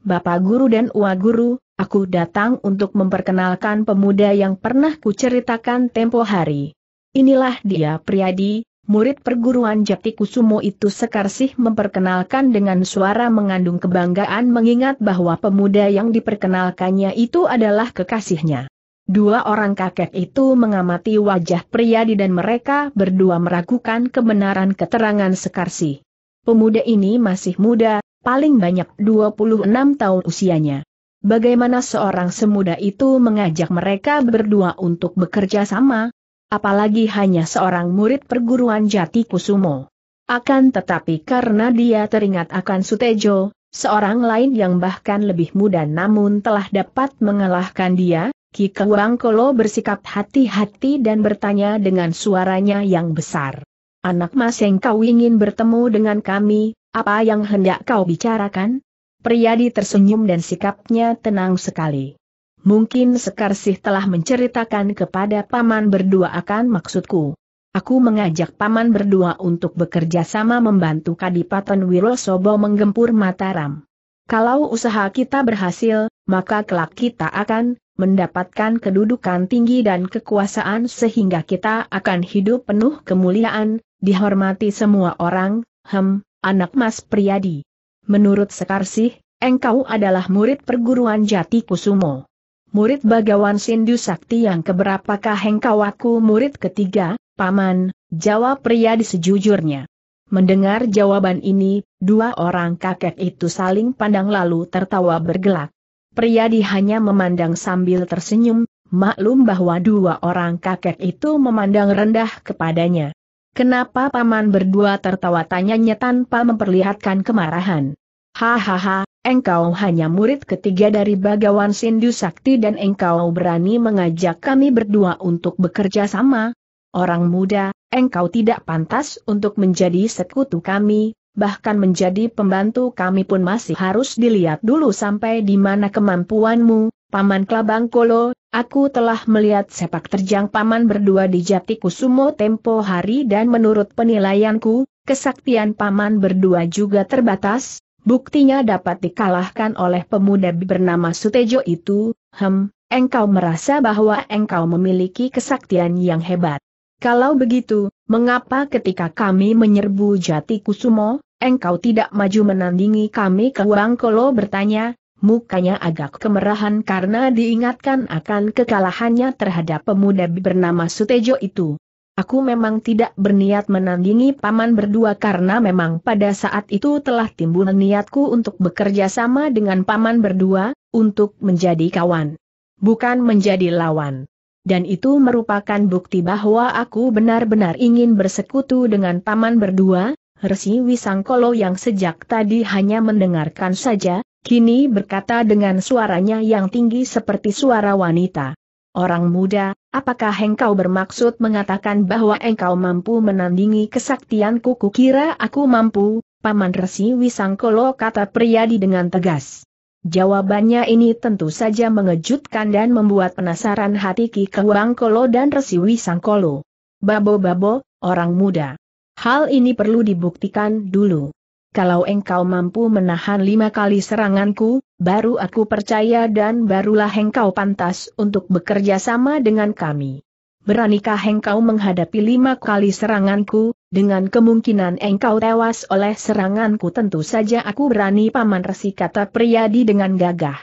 Bapak guru dan ua guru, Aku datang untuk memperkenalkan pemuda yang pernah kuceritakan tempo hari. Inilah dia Priadi, murid perguruan Jati Kusumo itu sekarsih memperkenalkan dengan suara mengandung kebanggaan mengingat bahwa pemuda yang diperkenalkannya itu adalah kekasihnya. Dua orang kakek itu mengamati wajah Priadi dan mereka berdua meragukan kebenaran keterangan sekarsih. Pemuda ini masih muda, paling banyak 26 tahun usianya bagaimana seorang semuda itu mengajak mereka berdua untuk bekerja sama? Apalagi hanya seorang murid perguruan jati kusumo. Akan tetapi karena dia teringat akan Sutejo, seorang lain yang bahkan lebih muda namun telah dapat mengalahkan dia, Ki Kolo bersikap hati-hati dan bertanya dengan suaranya yang besar. Anak mas yang kau ingin bertemu dengan kami, apa yang hendak kau bicarakan? Priyadi tersenyum dan sikapnya tenang sekali. Mungkin Sekarsih telah menceritakan kepada paman berdua akan maksudku. Aku mengajak paman berdua untuk bekerja sama membantu Kadipaten Wirosobo menggempur Mataram. Kalau usaha kita berhasil, maka kelak kita akan mendapatkan kedudukan tinggi dan kekuasaan sehingga kita akan hidup penuh kemuliaan, dihormati semua orang, hem, anak mas Priyadi. Menurut Sekarsih, engkau adalah murid perguruan jati kusumo. Murid bagawan Sindu Sakti yang keberapakah engkau aku murid ketiga, Paman, jawab pria di sejujurnya. Mendengar jawaban ini, dua orang kakek itu saling pandang lalu tertawa bergelak. di hanya memandang sambil tersenyum, maklum bahwa dua orang kakek itu memandang rendah kepadanya. Kenapa paman berdua tertawa tanya tanyanya tanpa memperlihatkan kemarahan? Hahaha, engkau hanya murid ketiga dari Bagawan Sindu Sakti dan engkau berani mengajak kami berdua untuk bekerja sama? Orang muda, engkau tidak pantas untuk menjadi sekutu kami, bahkan menjadi pembantu kami pun masih harus dilihat dulu sampai di mana kemampuanmu, Paman Kelabang Kolo, Aku telah melihat sepak terjang paman berdua di Jati Kusumo tempo hari dan menurut penilaianku, kesaktian paman berdua juga terbatas, buktinya dapat dikalahkan oleh pemuda bernama Sutejo itu, hem, engkau merasa bahwa engkau memiliki kesaktian yang hebat. Kalau begitu, mengapa ketika kami menyerbu Jati Kusumo, engkau tidak maju menandingi kami Wangkolo bertanya, Mukanya agak kemerahan karena diingatkan akan kekalahannya terhadap pemuda bernama Sutejo itu. Aku memang tidak berniat menandingi paman berdua karena memang pada saat itu telah timbul niatku untuk bekerja sama dengan paman berdua, untuk menjadi kawan. Bukan menjadi lawan. Dan itu merupakan bukti bahwa aku benar-benar ingin bersekutu dengan paman berdua, Resi Wisangkolo yang sejak tadi hanya mendengarkan saja, Kini berkata dengan suaranya yang tinggi seperti suara wanita. Orang muda, apakah engkau bermaksud mengatakan bahwa engkau mampu menandingi kesaktianku kukira aku mampu, Paman Resi Wisangkolo kata Priyadi dengan tegas. Jawabannya ini tentu saja mengejutkan dan membuat penasaran hati Ki Kewangkolo dan Resi Wisangkolo. Babo-babo, orang muda. Hal ini perlu dibuktikan dulu. Kalau engkau mampu menahan lima kali seranganku, baru aku percaya dan barulah engkau pantas untuk bekerja sama dengan kami. Beranikah engkau menghadapi lima kali seranganku, dengan kemungkinan engkau tewas oleh seranganku tentu saja aku berani paman resi kata Priyadi dengan gagah.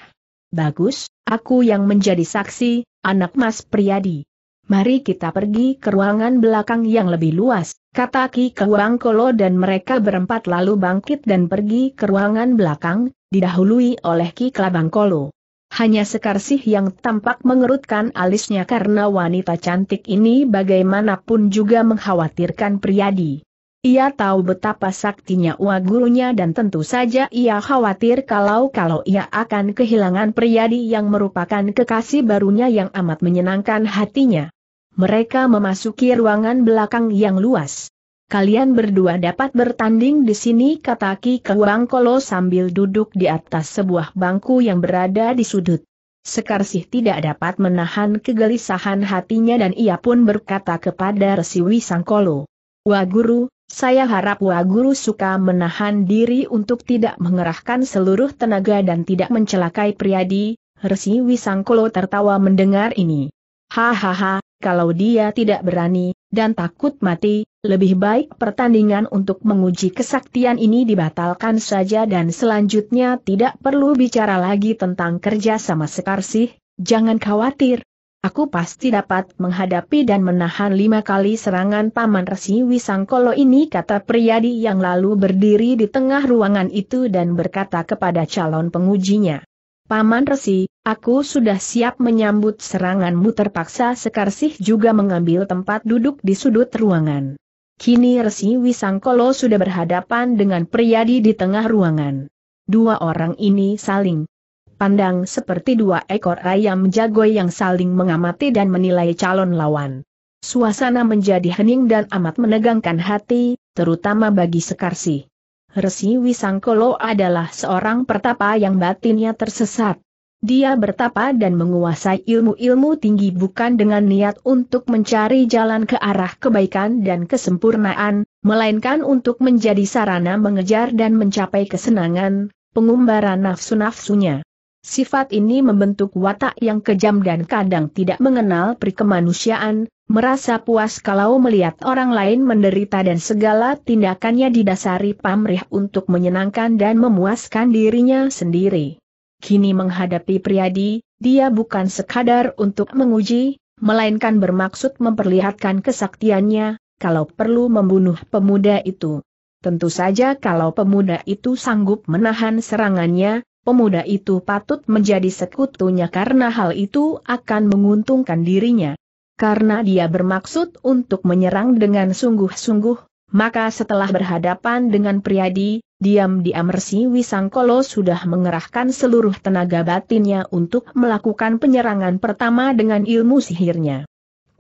Bagus, aku yang menjadi saksi, anak mas Priyadi. Mari kita pergi ke ruangan belakang yang lebih luas, kata Ki Kehuang Kolo dan mereka berempat lalu bangkit dan pergi ke ruangan belakang, didahului oleh Ki Kelabang Kolo. Hanya Sekarsih yang tampak mengerutkan alisnya karena wanita cantik ini bagaimanapun juga mengkhawatirkan Priyadi. Ia tahu betapa saktinya Ua gurunya dan tentu saja ia khawatir kalau-kalau ia akan kehilangan Priyadi yang merupakan kekasih barunya yang amat menyenangkan hatinya. Mereka memasuki ruangan belakang yang luas. Kalian berdua dapat bertanding di sini kata Ki Kewang Kolo sambil duduk di atas sebuah bangku yang berada di sudut. Sekarsih tidak dapat menahan kegelisahan hatinya dan ia pun berkata kepada Resi Wisangkolo, Wah Guru, saya harap Guru suka menahan diri untuk tidak mengerahkan seluruh tenaga dan tidak mencelakai Priadi, Resi Wisangkolo tertawa mendengar ini. Hahaha, kalau dia tidak berani, dan takut mati, lebih baik pertandingan untuk menguji kesaktian ini dibatalkan saja dan selanjutnya tidak perlu bicara lagi tentang kerja sama Sekarsih, jangan khawatir. Aku pasti dapat menghadapi dan menahan lima kali serangan Paman Resi Wisangkolo ini kata Priyadi yang lalu berdiri di tengah ruangan itu dan berkata kepada calon pengujinya. Paman Resi, Aku sudah siap menyambut seranganmu terpaksa Sekarsih juga mengambil tempat duduk di sudut ruangan. Kini Resi Wisangkolo sudah berhadapan dengan Priyadi di tengah ruangan. Dua orang ini saling pandang seperti dua ekor ayam jago yang saling mengamati dan menilai calon lawan. Suasana menjadi hening dan amat menegangkan hati, terutama bagi Sekarsih. Resi Wisangkolo adalah seorang pertapa yang batinnya tersesat. Dia bertapa dan menguasai ilmu-ilmu tinggi bukan dengan niat untuk mencari jalan ke arah kebaikan dan kesempurnaan, melainkan untuk menjadi sarana mengejar dan mencapai kesenangan, pengumbaran nafsu-nafsunya. Sifat ini membentuk watak yang kejam dan kadang tidak mengenal perikemanusiaan, merasa puas kalau melihat orang lain menderita dan segala tindakannya didasari pamrih untuk menyenangkan dan memuaskan dirinya sendiri kini menghadapi Priadi, dia bukan sekadar untuk menguji, melainkan bermaksud memperlihatkan kesaktiannya, kalau perlu membunuh pemuda itu. Tentu saja kalau pemuda itu sanggup menahan serangannya, pemuda itu patut menjadi sekutunya karena hal itu akan menguntungkan dirinya. Karena dia bermaksud untuk menyerang dengan sungguh-sungguh, maka setelah berhadapan dengan Priadi, diam-diam Resi Wisangkolo sudah mengerahkan seluruh tenaga batinnya untuk melakukan penyerangan pertama dengan ilmu sihirnya.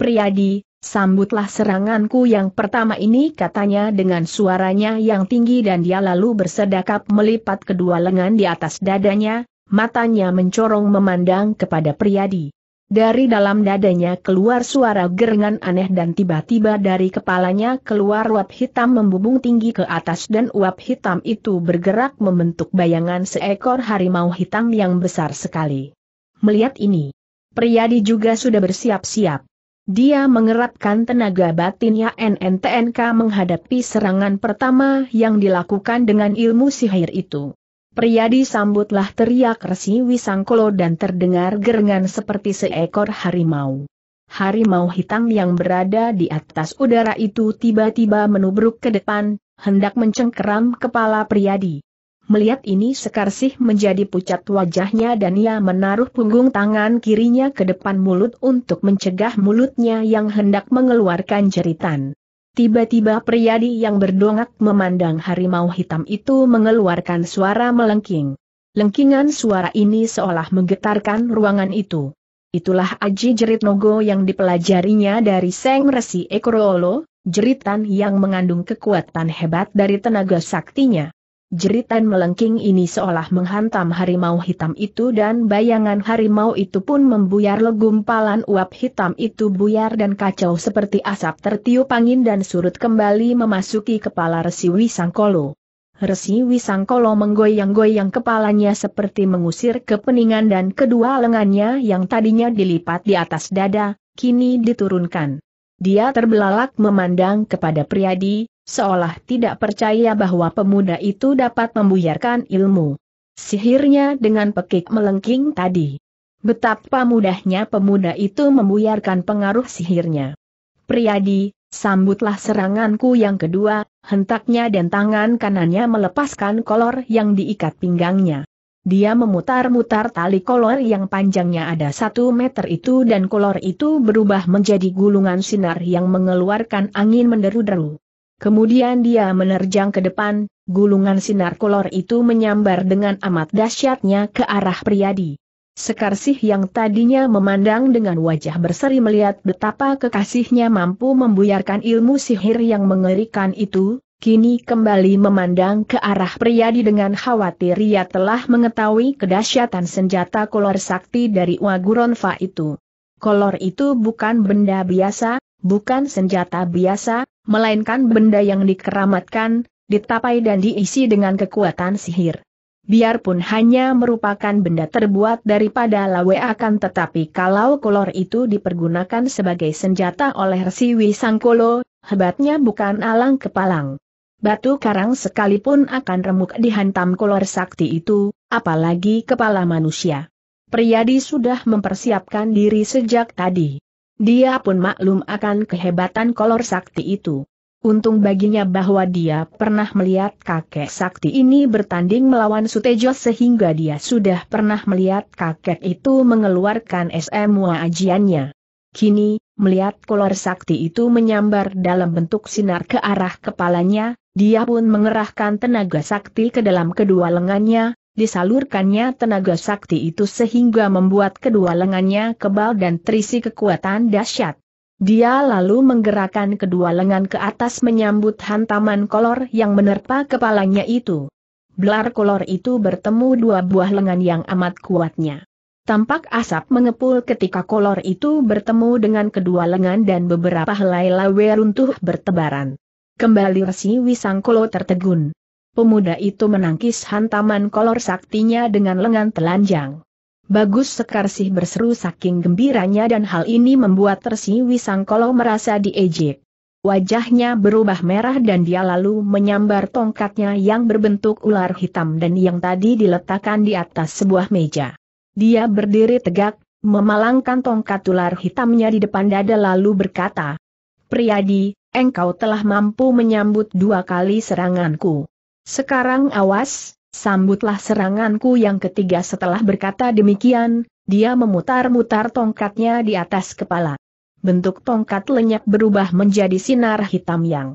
Priyadi, sambutlah seranganku yang pertama ini katanya dengan suaranya yang tinggi dan dia lalu bersedakap melipat kedua lengan di atas dadanya, matanya mencorong memandang kepada Priyadi. Dari dalam dadanya keluar suara gerengan aneh dan tiba-tiba dari kepalanya keluar uap hitam membubung tinggi ke atas dan uap hitam itu bergerak membentuk bayangan seekor harimau hitam yang besar sekali. Melihat ini, Priyadi juga sudah bersiap-siap. Dia mengerapkan tenaga batinnya NNTNK menghadapi serangan pertama yang dilakukan dengan ilmu sihir itu. Pria disambutlah teriak resi Wisangkolo dan terdengar gerengan seperti seekor harimau. Harimau hitam yang berada di atas udara itu tiba-tiba menubruk ke depan, hendak mencengkeram kepala Priyadi. Melihat ini Sekarsih menjadi pucat wajahnya dan ia menaruh punggung tangan kirinya ke depan mulut untuk mencegah mulutnya yang hendak mengeluarkan jeritan. Tiba-tiba priadi yang berdongak memandang harimau hitam itu mengeluarkan suara melengking. Lengkingan suara ini seolah menggetarkan ruangan itu. Itulah aji jerit nogo yang dipelajarinya dari Seng Resi Ekroolo, jeritan yang mengandung kekuatan hebat dari tenaga saktinya. Jeritan melengking ini seolah menghantam harimau hitam itu dan bayangan harimau itu pun membuyar legumpalan uap hitam itu buyar dan kacau seperti asap tertiup angin dan surut kembali memasuki kepala Resi Wisangkolo. Resi Wisangkolo menggoyang-goyang kepalanya seperti mengusir kepeningan dan kedua lengannya yang tadinya dilipat di atas dada, kini diturunkan. Dia terbelalak memandang kepada Priadi, seolah tidak percaya bahwa pemuda itu dapat membuyarkan ilmu. Sihirnya dengan pekik melengking tadi. Betapa mudahnya pemuda itu membuyarkan pengaruh sihirnya. Priyadi, sambutlah seranganku yang kedua, hentaknya dan tangan kanannya melepaskan kolor yang diikat pinggangnya. Dia memutar-mutar tali kolor yang panjangnya ada satu meter itu dan kolor itu berubah menjadi gulungan sinar yang mengeluarkan angin menderu-deru. Kemudian dia menerjang ke depan, gulungan sinar kolor itu menyambar dengan amat dahsyatnya ke arah Priadi. Sekarsih yang tadinya memandang dengan wajah berseri melihat betapa kekasihnya mampu membuyarkan ilmu sihir yang mengerikan itu, kini kembali memandang ke arah Priyadi dengan khawatir ia telah mengetahui kedahsyatan senjata kolor sakti dari Waguronfa itu. Kolor itu bukan benda biasa, bukan senjata biasa, melainkan benda yang dikeramatkan, ditapai dan diisi dengan kekuatan sihir. Biarpun hanya merupakan benda terbuat daripada lawe akan tetapi kalau kolor itu dipergunakan sebagai senjata oleh Resi Wisangkolo, hebatnya bukan alang kepalang. Batu karang sekalipun akan remuk dihantam kolor sakti itu, apalagi kepala manusia. Priyadi sudah mempersiapkan diri sejak tadi. Dia pun maklum akan kehebatan kolor sakti itu. Untung baginya bahwa dia pernah melihat kakek sakti ini bertanding melawan Sutejo sehingga dia sudah pernah melihat kakek itu mengeluarkan semua ajiannya. Kini, melihat kolor sakti itu menyambar dalam bentuk sinar ke arah kepalanya, dia pun mengerahkan tenaga sakti ke dalam kedua lengannya, disalurkannya tenaga sakti itu sehingga membuat kedua lengannya kebal dan terisi kekuatan dahsyat. Dia lalu menggerakkan kedua lengan ke atas menyambut hantaman kolor yang menerpa kepalanya itu. Blar kolor itu bertemu dua buah lengan yang amat kuatnya. Tampak asap mengepul ketika kolor itu bertemu dengan kedua lengan dan beberapa helai lawe runtuh bertebaran. Kembali Resi Wisangkolo tertegun pemuda itu menangkis hantaman kolor saktinya dengan lengan telanjang. Bagus Sekarsih berseru saking gembiranya dan hal ini membuat Tersiwi Wisangkolo merasa diejek. Wajahnya berubah merah dan dia lalu menyambar tongkatnya yang berbentuk ular hitam dan yang tadi diletakkan di atas sebuah meja. Dia berdiri tegak, memalangkan tongkat ular hitamnya di depan dada lalu berkata, Priadi, engkau telah mampu menyambut dua kali seranganku. Sekarang awas, sambutlah seranganku yang ketiga setelah berkata demikian, dia memutar-mutar tongkatnya di atas kepala. Bentuk tongkat lenyap berubah menjadi sinar hitam yang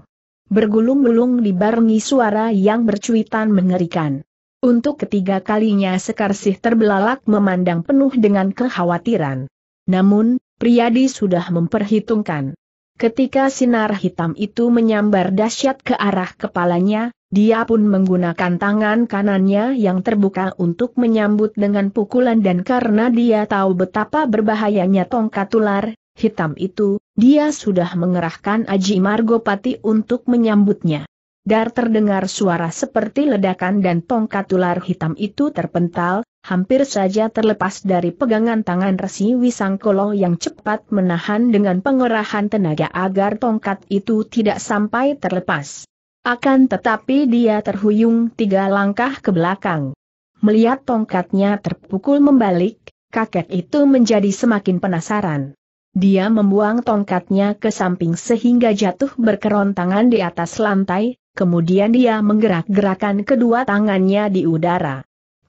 bergulung-gulung dibarengi suara yang bercuitan mengerikan. Untuk ketiga kalinya Sekarsih terbelalak memandang penuh dengan kekhawatiran. Namun, Priyadi sudah memperhitungkan. Ketika sinar hitam itu menyambar dahsyat ke arah kepalanya, dia pun menggunakan tangan kanannya yang terbuka untuk menyambut dengan pukulan dan karena dia tahu betapa berbahayanya tongkat ular, hitam itu, dia sudah mengerahkan Aji Margopati untuk menyambutnya. Dar terdengar suara seperti ledakan dan tongkat ular hitam itu terpental, hampir saja terlepas dari pegangan tangan Resi Wisangkolo yang cepat menahan dengan pengerahan tenaga agar tongkat itu tidak sampai terlepas. Akan tetapi dia terhuyung tiga langkah ke belakang. Melihat tongkatnya terpukul membalik, kakek itu menjadi semakin penasaran. Dia membuang tongkatnya ke samping sehingga jatuh berkerontangan di atas lantai, kemudian dia menggerak-gerakan kedua tangannya di udara.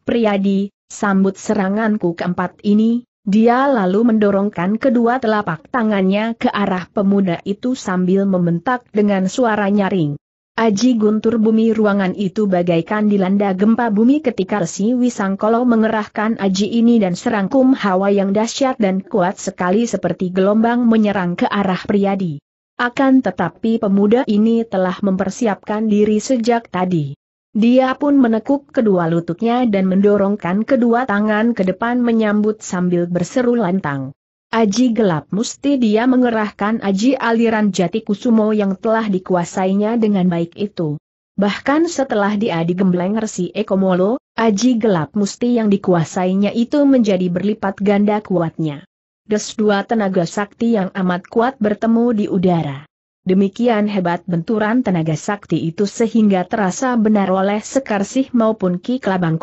Priadi, sambut seranganku keempat ini, dia lalu mendorongkan kedua telapak tangannya ke arah pemuda itu sambil membentak dengan suara nyaring. Aji guntur bumi ruangan itu bagaikan dilanda gempa bumi ketika Resi Wisangkolo mengerahkan aji ini dan serangkum hawa yang dahsyat dan kuat sekali seperti gelombang menyerang ke arah priadi. Akan tetapi pemuda ini telah mempersiapkan diri sejak tadi. Dia pun menekuk kedua lututnya dan mendorongkan kedua tangan ke depan menyambut sambil berseru lantang. Aji gelap mesti dia mengerahkan aji aliran jati kusumo yang telah dikuasainya dengan baik itu. Bahkan setelah dia digembleng resi Ekomolo, aji gelap mesti yang dikuasainya itu menjadi berlipat ganda kuatnya. Des dua tenaga sakti yang amat kuat bertemu di udara. Demikian hebat benturan tenaga sakti itu sehingga terasa benar oleh Sekarsih maupun Ki Kelabang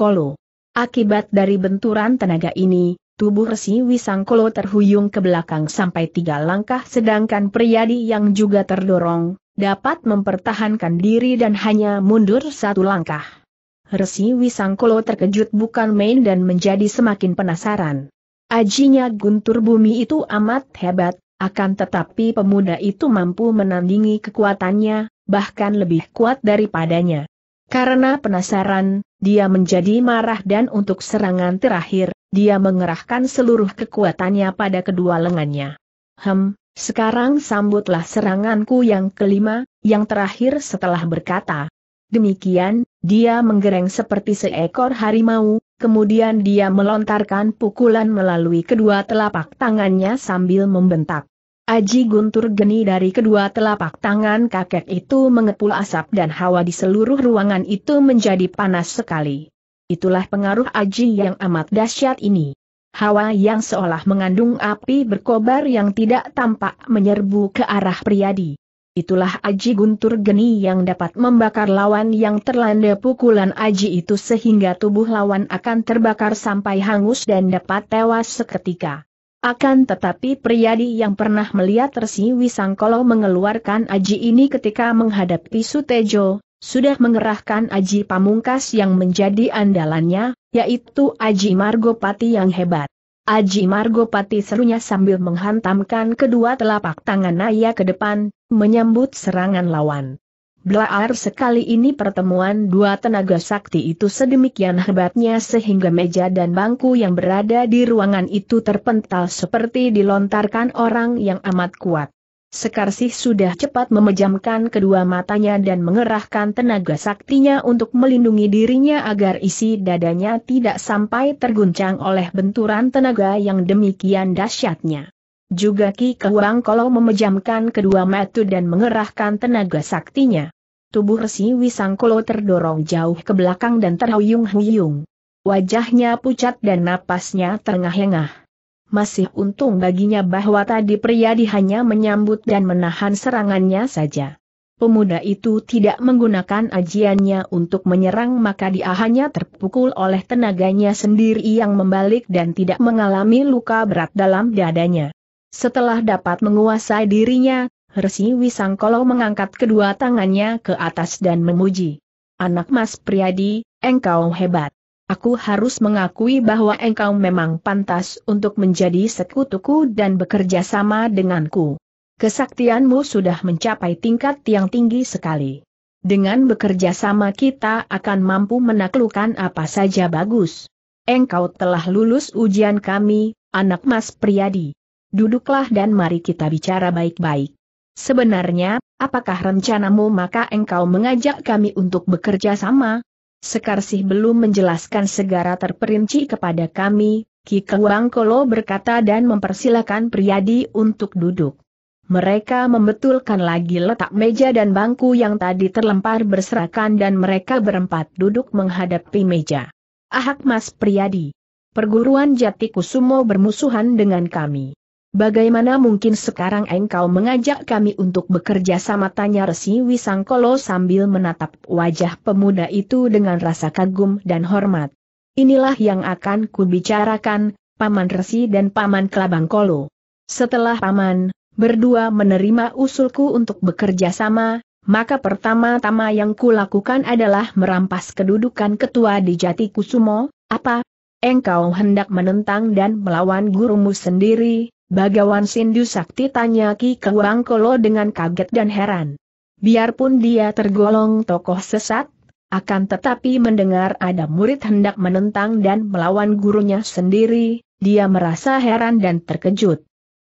Akibat dari benturan tenaga ini, Tubuh Resi Wisangkolo terhuyung ke belakang sampai tiga langkah sedangkan Priyadi yang juga terdorong, dapat mempertahankan diri dan hanya mundur satu langkah. Resi Wisangkolo terkejut bukan main dan menjadi semakin penasaran. Ajinya Guntur Bumi itu amat hebat, akan tetapi pemuda itu mampu menandingi kekuatannya, bahkan lebih kuat daripadanya. Karena penasaran, dia menjadi marah dan untuk serangan terakhir, dia mengerahkan seluruh kekuatannya pada kedua lengannya. Hem, sekarang sambutlah seranganku yang kelima, yang terakhir setelah berkata. Demikian, dia menggereng seperti seekor harimau, kemudian dia melontarkan pukulan melalui kedua telapak tangannya sambil membentak. Aji guntur geni dari kedua telapak tangan kakek itu mengepul asap dan hawa di seluruh ruangan itu menjadi panas sekali. Itulah pengaruh aji yang amat dahsyat ini. Hawa yang seolah mengandung api berkobar yang tidak tampak menyerbu ke arah priadi. Itulah aji guntur geni yang dapat membakar lawan yang terlanda pukulan aji itu sehingga tubuh lawan akan terbakar sampai hangus dan dapat tewas seketika. Akan tetapi priadi yang pernah melihat Resi Wisangkolo mengeluarkan aji ini ketika menghadapi Sutejo, sudah mengerahkan Aji Pamungkas yang menjadi andalannya, yaitu Aji Margopati yang hebat. Aji Margopati serunya sambil menghantamkan kedua telapak tangan Naya ke depan, menyambut serangan lawan. Blaar sekali ini pertemuan dua tenaga sakti itu sedemikian hebatnya sehingga meja dan bangku yang berada di ruangan itu terpental seperti dilontarkan orang yang amat kuat. Sekarsih sudah cepat memejamkan kedua matanya dan mengerahkan tenaga saktinya untuk melindungi dirinya agar isi dadanya tidak sampai terguncang oleh benturan tenaga yang demikian dahsyatnya. Juga Ki Kehuang kalau memejamkan kedua mata dan mengerahkan tenaga saktinya. Tubuh Resi Wisangkolo terdorong jauh ke belakang dan terhuyung-huyung. Wajahnya pucat dan napasnya terengah-engah masih untung baginya bahwa tadi Priyadi hanya menyambut dan menahan serangannya saja. Pemuda itu tidak menggunakan ajiannya untuk menyerang maka dia hanya terpukul oleh tenaganya sendiri yang membalik dan tidak mengalami luka berat dalam dadanya. Setelah dapat menguasai dirinya, Resi Wisangkolo mengangkat kedua tangannya ke atas dan memuji. Anak Mas Priadi, engkau hebat. Aku harus mengakui bahwa engkau memang pantas untuk menjadi sekutuku dan bekerja sama denganku. Kesaktianmu sudah mencapai tingkat yang tinggi sekali. Dengan bekerja sama kita akan mampu menaklukkan apa saja bagus. Engkau telah lulus ujian kami, anak Mas Priyadi. Duduklah dan mari kita bicara baik-baik. Sebenarnya, apakah rencanamu maka engkau mengajak kami untuk bekerja sama? Sekarsih belum menjelaskan segara terperinci kepada kami, Ki Kewangkolo berkata dan mempersilakan Priyadi untuk duduk. Mereka membetulkan lagi letak meja dan bangku yang tadi terlempar berserakan dan mereka berempat duduk menghadapi meja. Ahak Mas Priyadi. Perguruan Jatikusumo bermusuhan dengan kami. Bagaimana mungkin sekarang engkau mengajak kami untuk bekerja sama tanya Resi Wisangkolo sambil menatap wajah pemuda itu dengan rasa kagum dan hormat. Inilah yang akan kubicarakan, Paman Resi dan Paman Kelabangkolo. Setelah Paman, berdua menerima usulku untuk bekerja sama, maka pertama-tama yang kulakukan adalah merampas kedudukan ketua di Jati Kusumo, apa? Engkau hendak menentang dan melawan gurumu sendiri, Bagawan Sindu Sakti tanya Ki Kewang Kolo dengan kaget dan heran. Biarpun dia tergolong tokoh sesat, akan tetapi mendengar ada murid hendak menentang dan melawan gurunya sendiri, dia merasa heran dan terkejut.